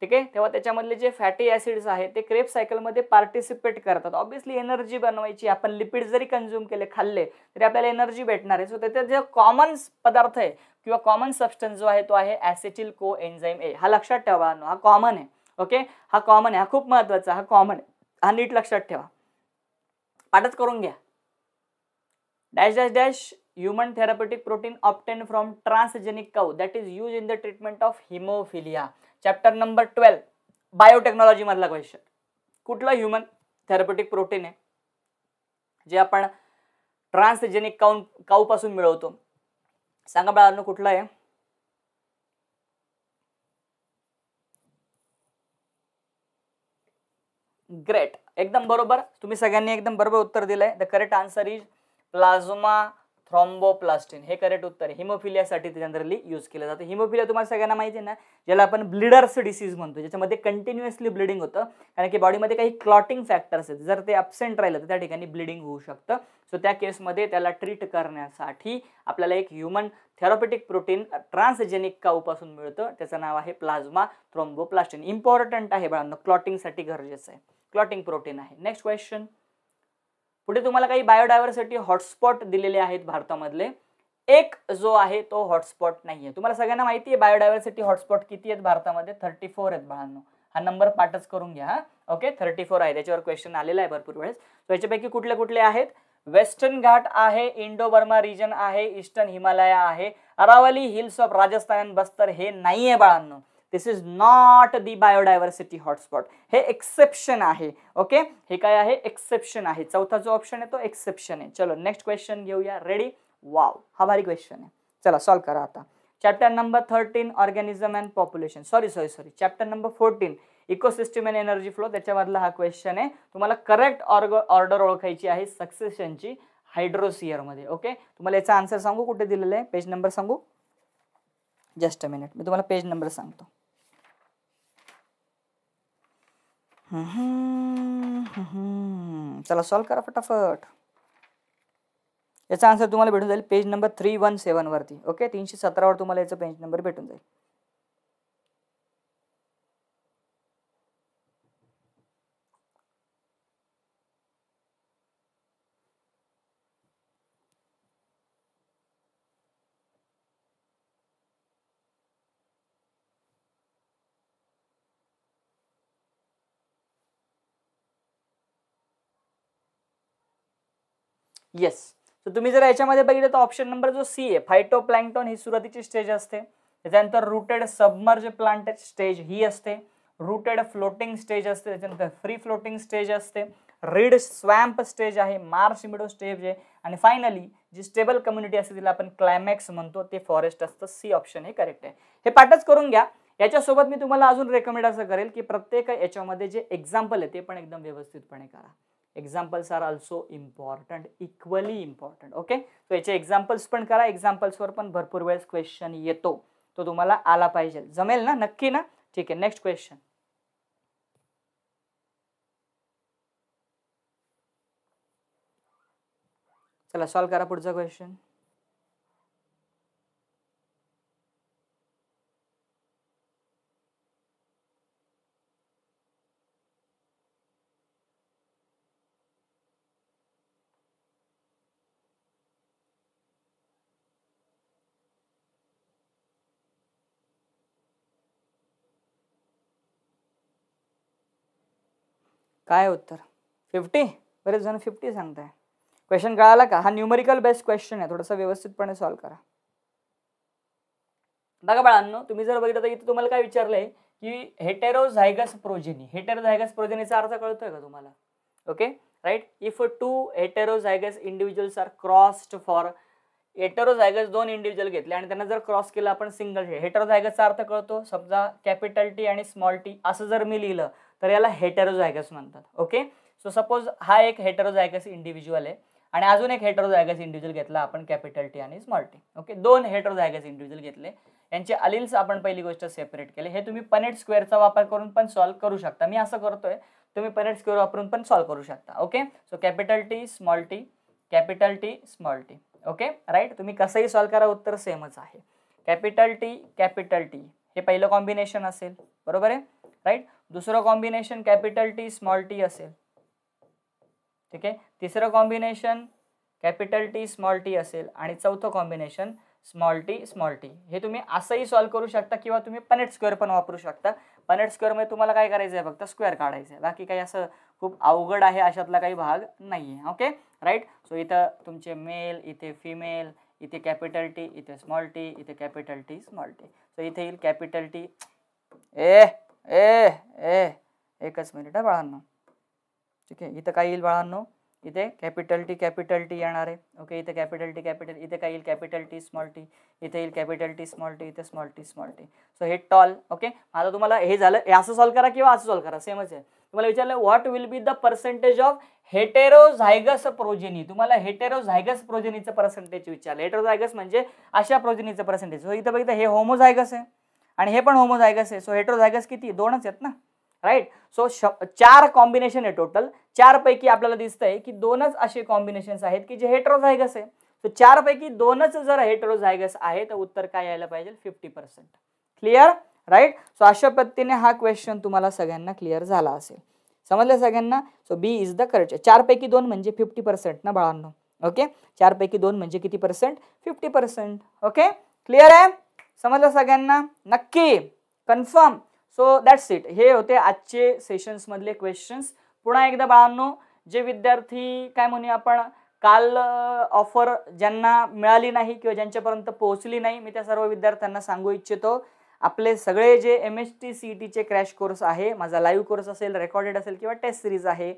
ठीक आहे तेव्हा त्याच्यामधले जे फॅटी ऍसिड्स आहेत ते क्रेप सायकलमध्ये पार्टिसिपेट करतात ऑब्व्हियसली एनर्जी बनवायची आपण लिपिड जरी कन्झ्युम केले खाल्ले तरी आपल्याला एनर्जी भेटणार आहे सो त्याचा जे कॉमन पदार्थ आहे किंवा कॉमन सबस्टन्स जो आहे तो आहे ॲसिटिल को एन्झाईम ए हा लक्षात ठेवा हा कॉमन आहे ओके हा कॉमन आहे हा खूप महत्त्वाचा हा कॉमन आहे हा नीट लक्षात ठेवा पाठच करून घ्या dash dash dash human therapeutic protein obtain from transgenic cow that is use in the treatment of haemophilia chapter number twelve biotechnology मधला क्वेश्चन कुठलं ह्युमन थेरापेटिक प्रोटीन आहे जे आपण ट्रान्सजेनिक काऊन काऊपासून मिळवतो सांगा बाळांनो कुठलं आहे ग्रेट एकदम बरोबर तुम्ही सगळ्यांनी एकदम बरोबर उत्तर दिलंय the correct answer is plasma thromboplastin हे करेक्ट उत्तर आहे हिमोफिलियासाठी ते जनरली यूज केलं जातं हिमोफिलिया तुम्हाला सगळ्यांना माहिती आहे ना ज्याला आपण ब्लिडर्स डिसीज म्हणतो ज्याच्यामध्ये कंटिन्युअसली ब्लिडिंग होतं कारण की बॉडीमध्ये काही क्लॉटिंग फॅक्टर्स आहेत जर ते ॲबसेंट राहिलं तर त्या ठिकाणी ब्लिडिंग होऊ शकतं सो त्या केसमध्ये त्याला ट्रीट करण्यासाठी आपल्याला एक ह्युमन थेरोपेटिक प्रोटीन ट्रान्सजेनिक काऊपासून मिळतं त्याचं नाव आहे प्लाझ्मा थ्रोम्बोप्लास्टिन इम्पॉर्टंट आहे बाळांना क्लॉटिंगसाठी गरजेचं आहे क्लॉटिंग प्रोटीन आहे नेक्स्ट क्वेश्चन पुढे तुम्हाला काही बायोडायव्हर्सिटी हॉटस्पॉट दिलेले आहेत भारतामधले एक जो आहे तो हॉटस्पॉट नाही आहे तुम्हाला सगळ्यांना माहिती आहे बायोडायव्हर्सिटी हॉटस्पॉट किती आहेत भारतामध्ये थर्टी फोर आहेत बाळांनो हा नंबर पाठच करून घ्या ओके थर्टी फोर आहे त्याच्यावर क्वेश्चन आलेला आहे भरपूर वेळेस सो याच्यापैकी कुठले कुठले आहेत वेस्टर्न घाट आहे इंडो बर्मा रिजन आहे ईस्टर्न हिमालया आहे अरावली हिल्स ऑफ राजस्थान बस्तर हे नाही आहे बाळांनो this is not the biodiversity hotspot हे एक्सेप्शन आहे ओके हे काय आहे एक्सेप्शन आहे चौथा जो ऑप्शन आहे तो एक्सेप्शन आहे चलो नेक्स्ट क्वेश्चन घेऊया रेडी वाव हा भारी क्वेश्चन आहे चला सॉल्व्ह करा आता chapter number thirteen organism and population sorry sorry sorry chapter number fourteen ecosystem and energy flow त्याच्यामधला हा क्वेश्चन आहे तुम्हाला करेक्ट ऑर्ग ऑर्डर ओळखायची आहे सक्सेशनची हायड्रोसियरमध्ये ओके तुम्हाला याचा आन्सर सांगू कुठे दिलेला आहे पेज नंबर सांगू जस्ट अ मिनिट मी तुम्हाला पेज नंबर सांगतो चला सॉल्व करा फटाफट याचा आन्सर तुम्हाला भेटून जाईल पेज नंबर थ्री वन सेवनवरती ओके तीनशे सतरावर तुम्हाला याचा पेज नंबर भेटून जाईल येस तर तुम्ही जर याच्यामध्ये बघितलं तर ऑप्शन नंबर जो सी आहे फायटो प्लँक्टॉन ही सुरुवातीची स्टेज असते त्याच्यानंतर रुटेड सबमर्ज प्लांट स्टेज ही असते रुटेड फ्लोटिंग स्टेज असते त्याच्यानंतर फ्री फ्लोटिंग स्टेज असते रीड स्वॅम्प स्टेज आहे मार्श मिडो स्टेज आहे आणि फायनली जी स्टेबल कम्युनिटी असते तिला आपण क्लायमॅक्स म्हणतो ते फॉरेस्ट असतं सी ऑप्शन हे करेक्ट आहे हे पाठच करून घ्या याच्यासोबत मी तुम्हाला अजून रेकमेंड असं करेल की प्रत्येक याच्यामध्ये जे एक्झाम्पल आहे ते पण एकदम व्यवस्थितपणे करा examples are also important equally important okay so याचे एक्झाम्पल्स पण करा एक्झाम्पल्सवर पण भरपूर वेळेस क्वेश्चन येतो तो तुम्हाला आला पाहिजे जमेल ना नक्की ना ठीक आहे नेक्स्ट क्वेश्चन चला सॉल्व करा पुढचा क्वेश्चन काय उत्तर फिफ्टी बरेच जण फिफ्टी सांगताय क्वेश्चन कळाला का हा न्यूमरिकल बेस्ड क्वेश्चन आहे थोडासा व्यवस्थितपणे सॉल्व करा बघा बाळांनो तुम्ही जर बघितलं तर इथे तुम्हाला काय विचारलंय की हेटेरोझायगस प्रोजेनी हेटेरोझायगस प्रोजेनीचा अर्थ कळतोय का तुम्हाला okay right if two heterozygous individuals are crossed for heterozygous दोन इंडिव्हिज्युअल घेतले आणि त्यांना जर क्रॉस केलं आपण सिंगल हेटेरोझायगसचा अर्थ कळतो समजा कॅपिटल टी आणि स्मॉल टी असं जर मी लिहिलं तर याला हेटेरोझायगस म्हणतात ओके सो सपोज हा एक हेटेरोझायगस इंडिव्हिज्युअल आहे आणि अजून एक हेटेरोजायगस इंडिव्हिज्युअल घेतला आपण कॅपिटल टी आणि स्मॉल टी ओके दोन हेटेरोजायगस इंडिव्हिज्युअल घेतले यांचे अलिल्स आपण पहिली गोष्ट सेपरेट केले हे तुम्ही पनेट स्क्वेअरचा वापर करून पण सॉल्व्ह करू शकता मी असं करतोय तुम्ही पनेट स्क्वेअर वापरून पण सॉल्व्ह करू शकता okay so capital T small T capital T small T okay right तुम्ही कसंही सॉल्व करा उत्तर सेमच आहे कॅपिटल टी कॅपिटल टी हे पहिलं कॉम्बिनेशन असेल बरोबर आहे राईट दुसरं combination capital T small T असेल ठीक आहे तिसरं combination capital T small T असेल आणि चौथं combination small T small T हे तुम्ही असंही सॉल्व करू शकता किंवा तुम्ही पनेट स्क्वेअर पण वापरू शकता पनेट स्क्वेअरमध्ये तुम्हाला काय करायचं आहे फक्त स्क्वेअर काढायचं आहे बाकी काही असं खूप अवघड आहे अशातला काही भाग नाही आहे ओके राईट सो इथं तुमचे मेल इथे फिमेल इथे कॅपिटल टी इथे स्मॉल टी इथे capital T small T so इथे येईल कॅपिटल टी ए ए ए एकच मिनिट आहे बाळांनो ठीक आहे इथं काय येईल बाळांनो इथे कॅपिटल टी कॅपिटल टी येणार आहे ओके इथे कॅपिटल टी कॅपिटल इथे काय येईल कॅपिटल टी स्मॉल टी इथे येईल कॅपिटल टी स्मॉल टी इथे small T small T so हे टॉल ओके आता तुम्हाला हे झालं हे असं सॉल्व करा किंवा असं सॉल्व करा सेमच आहे तुम्हाला विचारलं what will be the percentage of heterozygous progeny तुम्हाला हेटेरोझायगस प्रोजेनीचं पर्सेंटेज विचारलं हेटेरोझायगस म्हणजे अशा प्रोजेनीचं पर्सेंटेज सो इथं बघितलं हे होमोझायगस आहे आणि हे पण होमोझायगस आहे सो हेट्रोझायगस किती दोनच आहेत ना राईट सो श चार कॉम्बिनेशन आहे टोटल चारपैकी आपल्याला दिसतंय की दोनच असे कॉम्बिनेशन्स आहेत की जे हेट्रोझायगस आहे सो चारपैकी दोनच जर हेट्रोझायगस आहे तर उत्तर काय यायला पाहिजे fifty percent clear right so अशा पद्धतीने हा क्वेश्चन तुम्हाला सगळ्यांना क्लिअर झाला असेल समजलं सगळ्यांना so B is the correct चारपैकी दोन म्हणजे फिफ्टी पर्सेंट ना बाळांनो ओके चारपैकी दोन म्हणजे किती percent fifty percent okay clear आहे समजलं सगळ्यांना नक्की कन्फर्म सो दॅट्स इट हे होते आजचे सेशन्समधले क्वेश्चन्स पुन्हा एकदा बाळांनो जे विद्यार्थी काय म्हणूया आपण काल ऑफर ज्यांना मिळाली नाही किंवा ज्यांच्यापर्यंत पोहोचली नाही मी त्या सर्व विद्यार्थ्यांना सांगू इच्छितो आपले सगळे जे एम एस टी सी टीचे क्रॅश कोर्स आहे माझा लाईव्ह कोर्स असेल रेकॉर्डेड असेल किंवा टेस्ट सिरीज आहे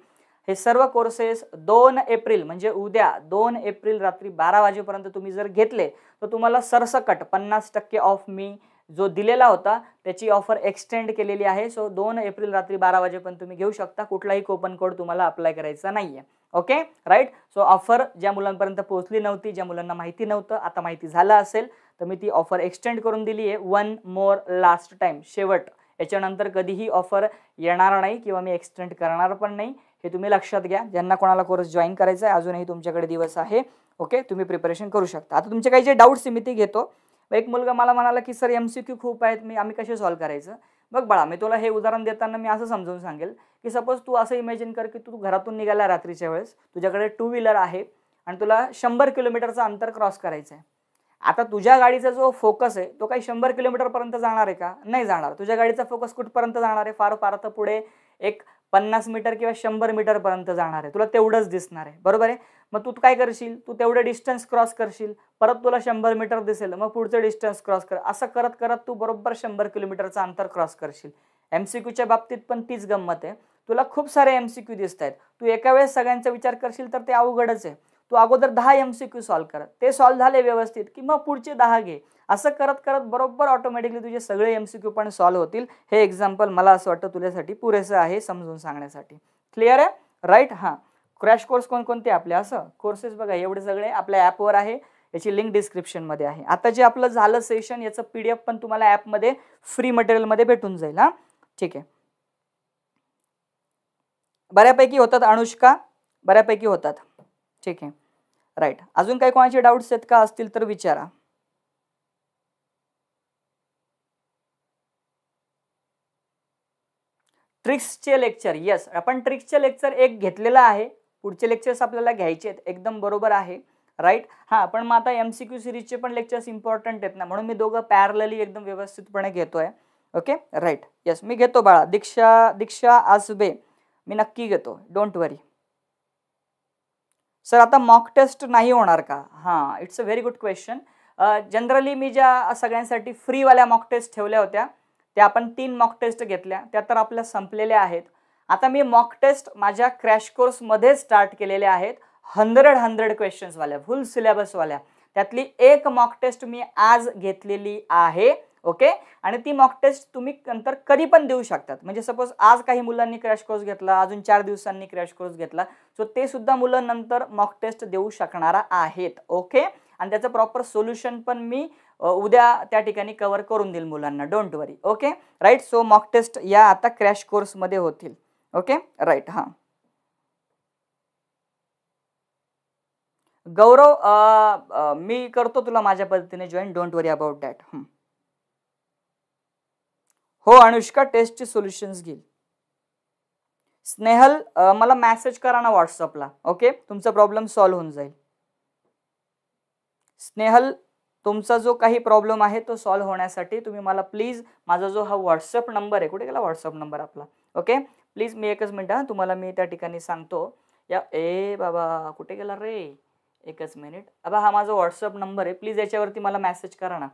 हे सर्व कोर्सेस दोन एप्रिल म्हणजे उद्या दोन एप्रिल रात्री बारा वाजेपर्यंत तुम्ही जर घेतले तर तुम्हाला सरसकट पन्नास टक्के ऑफ मी जो दिलेला होता त्याची ऑफर एक्सटेंड केलेली आहे सो दोन एप्रिल रात्री बारा वाजेपर्यंत तुम्ही घेऊ शकता कुठलाही कोपन कोड तुम्हाला अप्लाय करायचा नाही आहे ओके राईट सो ऑफर ज्या मुलांपर्यंत पोहोचली नव्हती ज्या मुलांना माहिती नव्हतं आता माहिती झालं असेल तर मी ती ऑफर एक्सटेंड करून दिली आहे वन मोर लास्ट टाईम शेवट याच्यानंतर कधीही ऑफर येणार नाही किंवा मी एक्सटेंड करणार पण नाही हे तुम्ही लक्षात घ्या ज्यांना कोणाला कोर्स जॉईन करायचा आहे अजूनही तुमच्याकडे दिवस आहे ओके तुम्ही प्रिपरेशन करू शकता आता तुमचे काही जे डाऊट्स मी ते घेतो एक मुलगा मला म्हणाला की सर एम सी क्यू खूप आहेत मी आम्ही कसे सॉल्व्ह करायचं बघ बाळा मी तुला हे उदाहरण देताना मी असं समजून सांगेल की सपोज तू असं इमॅजिन कर की तू घरातून निघाला रात्रीच्या वेळेस तुझ्याकडे टू व्हीलर आहे आणि तुला शंभर किलोमीटरचं अंतर क्रॉस करायचं आहे आता तुझ्या गाडीचा जो फोकस आहे तो काही शंभर किलोमीटरपर्यंत जाणार आहे का नाही जाणार तुझ्या गाडीचा फोकस कुठपर्यंत जाणार आहे फार फार तर पुढे एक पन्नास मीटर किंवा शंभर मीटरपर्यंत जाणार आहे तुला तेवढंच दिसणार आहे बरोबर आहे मग तू काय करशील तू तेवढं डिस्टन्स क्रॉस करशील परत तुला शंभर मीटर दिसेल मग पुढचं डिस्टन्स क्रॉस कर असं करत करत तू बरोबर शंभर किलोमीटरचं अंतर क्रॉस करशील एम सी क्यूच्या बाबतीत पण तीच गंमत आहे तुला खूप सारे एम सी क्यू दिसत आहेत तू एका वेळेस सगळ्यांचा विचार करशील तर ते अवघडच आहे तू अगोदर दहा एम सी क्यू सॉल्व्ह कर ते सॉल्व्ह झाले व्यवस्थित की मग पुढचे दहा घे असं करत करत बरोबर ऑटोमॅटिकली तुझे सगळे एम सी क्यू पण सॉल्व्ह होतील हे एक्झाम्पल मला असं वाटतं तुझ्यासाठी पुरेसं आहे समजून सांगण्यासाठी क्लिअर आहे राईट हां क्रॅश कोर्स कोणकोणते आपले असं कोर्सेस बघा एवढे सगळे आपल्या ॲपवर आहे याची लिंक डिस्क्रिप्शनमध्ये आहे आता जे आपलं झालं सेशन याचं पी डी एफ पण तुम्हाला ॲपमध्ये फ्री मटेरियलमध्ये भेटून जाईल हां ठीक आहे बऱ्यापैकी होतात अनुष्का बऱ्यापैकी होतात ठीक आहे राईट अजून काही कोणाचे डाऊट्स आहेत का असतील तर विचारा ट्रिक्सचे लेक्चर येस आपण ट्रिक्सचे लेक्चर एक घेतलेलं आहे पुढचे लेक्चर्स आपल्याला घ्यायचे आहेत एकदम बरोबर आहे राईट हां पण मग आता एम सी क्यू सिरीजचे पण लेक्चर्स इम्पॉर्टंट आहेत ना म्हणून मी दोघं पॅरलली एकदम व्यवस्थितपणे घेतो आहे ओके राईट यस मी घेतो बाळा दीक्षा दीक्षा बे मी नक्की घेतो डोंट वरी सर आता मॉक टेस्ट नाही होणार का हां it's a very good question generally मी ज्या सगळ्यांसाठी फ्रीवाल्या मॉक टेस्ट ठेवल्या होत्या त्या आपण तीन मॉक टेस्ट घेतल्या त्या तर आपल्या संपलेल्या आहेत आता मी मॉक टेस्ट माझ्या क्रॅश कोर्समध्ये स्टार्ट केलेल्या आहेत हंड्रेड हंड्रेड क्वेश्चन्सवाल्या फुल सिलेबसवाल्या त्यातली एक मॉक टेस्ट मी आज घेतलेली आहे ओके आणि ती मॉक टेस्ट तुम्ही नंतर कधी पण देऊ शकतात म्हणजे सपोज आज काही मुलांनी क्रॅश कोर्स घेतला अजून चार दिवसांनी क्रॅश कोर्स घेतला सो ते सुद्धा मुलं नंतर मॉक टेस्ट देऊ शकणार आहेत ओके आणि त्याचं प्रॉपर सोल्युशन पण मी उद्या त्या ठिकाणी कवर करून देईल मुलांना don't worry okay right so mock test या आता क्रॅश कोर्समध्ये होतील ओके राईट हां गौरव मी करतो तुला माझ्या पद्धतीने join don't worry about that हो अनुष्का ची सोल्युशन्स घेईल स्नेहल मला मॅसेज करा ना व्हॉट्सअपला ओके तुमचा प्रॉब्लेम सॉल्व्ह होऊन जाईल स्नेहल तुमचा जो काही प्रॉब्लेम आहे तो सॉल्व्ह होण्यासाठी तुम्ही मला प्लीज माझा जो हा व्हॉट्सअप नंबर आहे कुठे गेला व्हॉट्सअप नंबर आपला ओके प्लीज मी एकच मिनिट हां तुम्हाला मी त्या ठिकाणी सांगतो या ए बाबा कुठे गेला रे एकच मिनिट अबा हा माझा व्हॉट्सअप नंबर आहे प्लीज याच्यावरती मला मॅसेज करा ना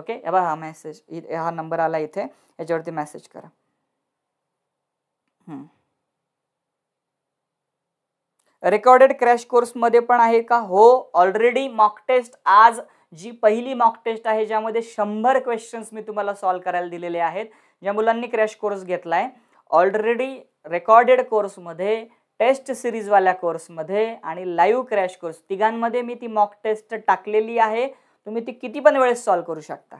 ओके अबा हा मॅसेज हा नंबर आला इथे याच्यावरती मॅसेज करा रेकॉर्डेड क्रॅश कोर्समध्ये पण आहे का हो ऑलरेडी मॉक टेस्ट आज जी पहिली मॉक टेस्ट आहे ज्यामध्ये शंभर क्वेश्चन्स मी तुम्हाला सॉल्व करायला दिलेले आहेत ज्या मुलांनी क्रॅश कोर्स घेतला आहे ऑलरेडी रेकॉर्डेड कोर्समध्ये टेस्ट सिरीजवाल्या कोर्समध्ये आणि लाईव्ह क्रॅश कोर्स तिघांमध्ये मी ती मॉक टेस्ट टाकलेली आहे तुम्ही ती किती पण वेळेस सॉल्व करू शकता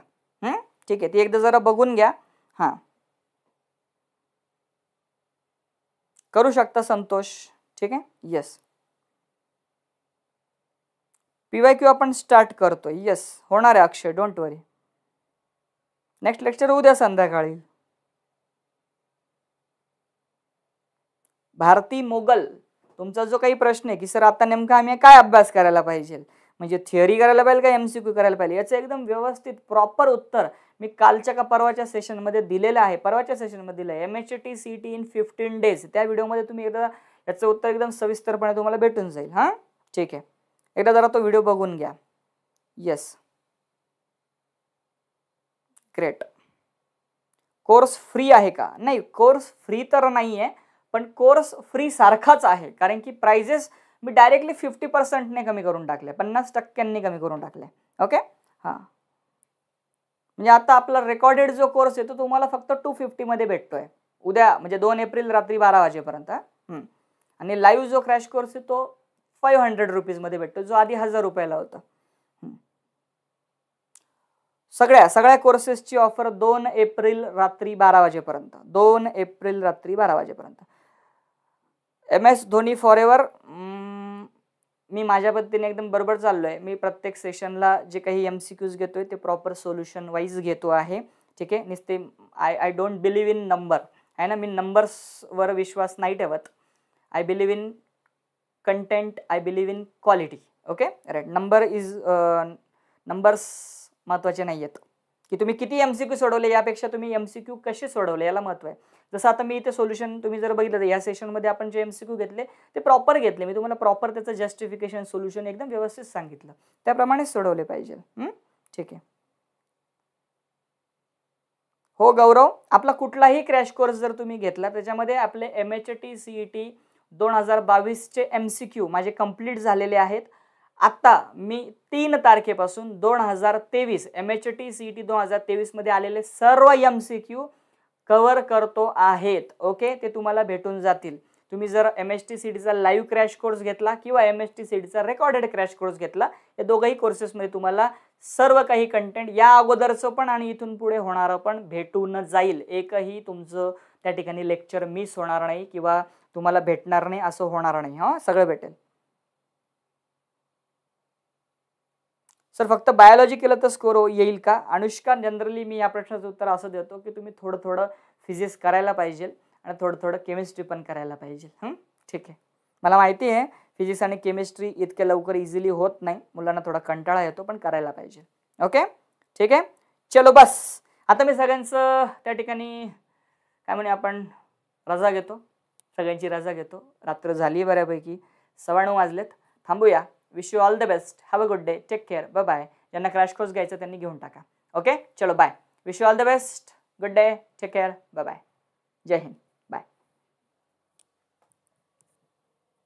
ठीक आहे ती एकदा जरा बघून घ्या हां करू शकता संतोष ठीक आहे येस पी वाय क्यू आपण स्टार्ट करतो येस होणार आहे Akshay don't worry next lecture उद्या संध्याकाळी भारती मोगल तुमचा जो काही प्रश्न आहे की सर आता नेमका आम्ही काय अभ्यास करायला पाहिजे म्हणजे थिअरी करायला पाहिजे का एम सी क्यू करायला पाहिजे याचं एकदम व्यवस्थित प्रॉपर उत्तर मी कालच्या का परवाच्या सेशनमध्ये दिलेलं आहे परवाच्या सेशनमध्ये दिलं आहे M H T C T in fifteen days त्या व्हिडिओमध्ये तुम्ही एकदा याचं उत्तर एकदम सविस्तरपणे तुम्हाला भेटून जाईल हां ठीक आहे एकदा जरा तो व्हिडिओ बघून घ्या येस ग्रेट कोर्स फ्री आहे का नाही कोर्स फ्री तर नाही आहे पण कोर्स फ्री सारखाच आहे कारण की प्राइजेस मी डायरेक्टली फिफ्टी पर्सेंटने कमी करून टाकले पन्नास टक्क्यांनी कमी करून टाकले ओके हां म्हणजे आता आपला रेकॉर्डेड जो कोर्स आहे तो तुम्हाला फक्त टू फिफ्टीमध्ये भेटतोय उद्या म्हणजे दोन एप्रिल रात्री बारा वाजेपर्यंत आणि लाईव्ह जो क्रॅश कोर्स आहे तो फाईव्ह हंड्रेड रुपीजमध्ये भेटतो जो आधी हजार रुपयाला होता सगळ्या सगळ्या कोर्सेसची ऑफर दोन एप्रिल रात्री बारा वाजेपर्यंत दोन एप्रिल रात्री बारा वाजेपर्यंत M S Dhoni forever मी माझ्या पद्धतीने एकदम बरोबर चाललो आहे मी प्रत्येक सेशनला जे काही एम सी क्यूज घेतो आहे ते प्रॉपर सोल्युशन वाईज घेतो आहे ठीक आहे नुसते I I don't believe in number आहे ना मी नंबर्सवर विश्वास नाही ठेवत I believe in content I believe in quality okay right number is numbers महत्त्वाचे नाही आहेत की तुम्ही किती एम सी क्यू सोडवले यापेक्षा तुम्ही एम सी क्यू कसे सोडवले याला महत्त्व आहे जसं आता मी इथे सोल्युशन तुम्ही जर बघितलं तर या सेशनमध्ये आपण जे एम सी क्यू घेतले ते प्रॉपर घेतले मी तुम्हाला प्रॉपर त्याचं जस्टिफिकेशन सोल्युशन एकदम व्यवस्थित सांगितलं त्याप्रमाणेच सोडवले पाहिजे ठीक आहे हो गौरव आपला कुठलाही क्रॅश कोर्स जर तुम्ही घेतला त्याच्यामध्ये आपले M H T C T दोन हजार बावीसचे एम सी क्यू माझे कंप्लीट झालेले आहेत आत्ता मी तीन तारखेपासून दोन हजार तेवीस M H T C T दोन हजार तेवीसमध्ये आलेले सर्व एम सी क्यू कवर करतो आहेत ओके ते तुम्हाला भेटून जातील तुम्ही जर एम एच टी सी टीचा लाईव्ह क्रॅश कोर्स घेतला किंवा एम एच टी सी टीचा रेकॉर्डेड क्रॅश कोर्स घेतला या दोघंही कोर्सेसमध्ये तुम्हाला सर्व काही कंटेंट या अगोदरचं पण आणि इथून पुढे होणारं पण भेटून जाईल एकही तुमचं त्या ठिकाणी लेक्चर मिस होणार नाही किंवा तुम्हाला भेटणार नाही असं होणार नाही हा सगळं भेटेल सर फक्त बायोलॉजी केलं तर स्कोर येईल का अनुष्का जनरली मी या प्रश्नाचं उत्तर असं देतो की तुम्ही थोडं थोडं फिजिक्स करायला पाहिजे आणि थोडं थोडं केमिस्ट्री पण करायला पाहिजे ठीक आहे मला माहिती आहे फिजिक्स आणि केमिस्ट्री इतक्या लवकर इझिली होत नाही मुलांना थोडा कंटाळा येतो पण करायला पाहिजे ओके ठीक आहे चलो बस आता मी सगळ्यांचं त्या ठिकाणी काय म्हणे आपण रजा घेतो सगळ्यांची रजा घेतो रात्र झाली बऱ्यापैकी नऊ वाजलेत थांबूया wish you all the best have a good day take care ब बाय ज्यांना क्रॅश कोर्स घ्यायचा त्यांनी घेऊन टाका ओके चलो bye wish you all the best good day take care ब बाय जय हिंद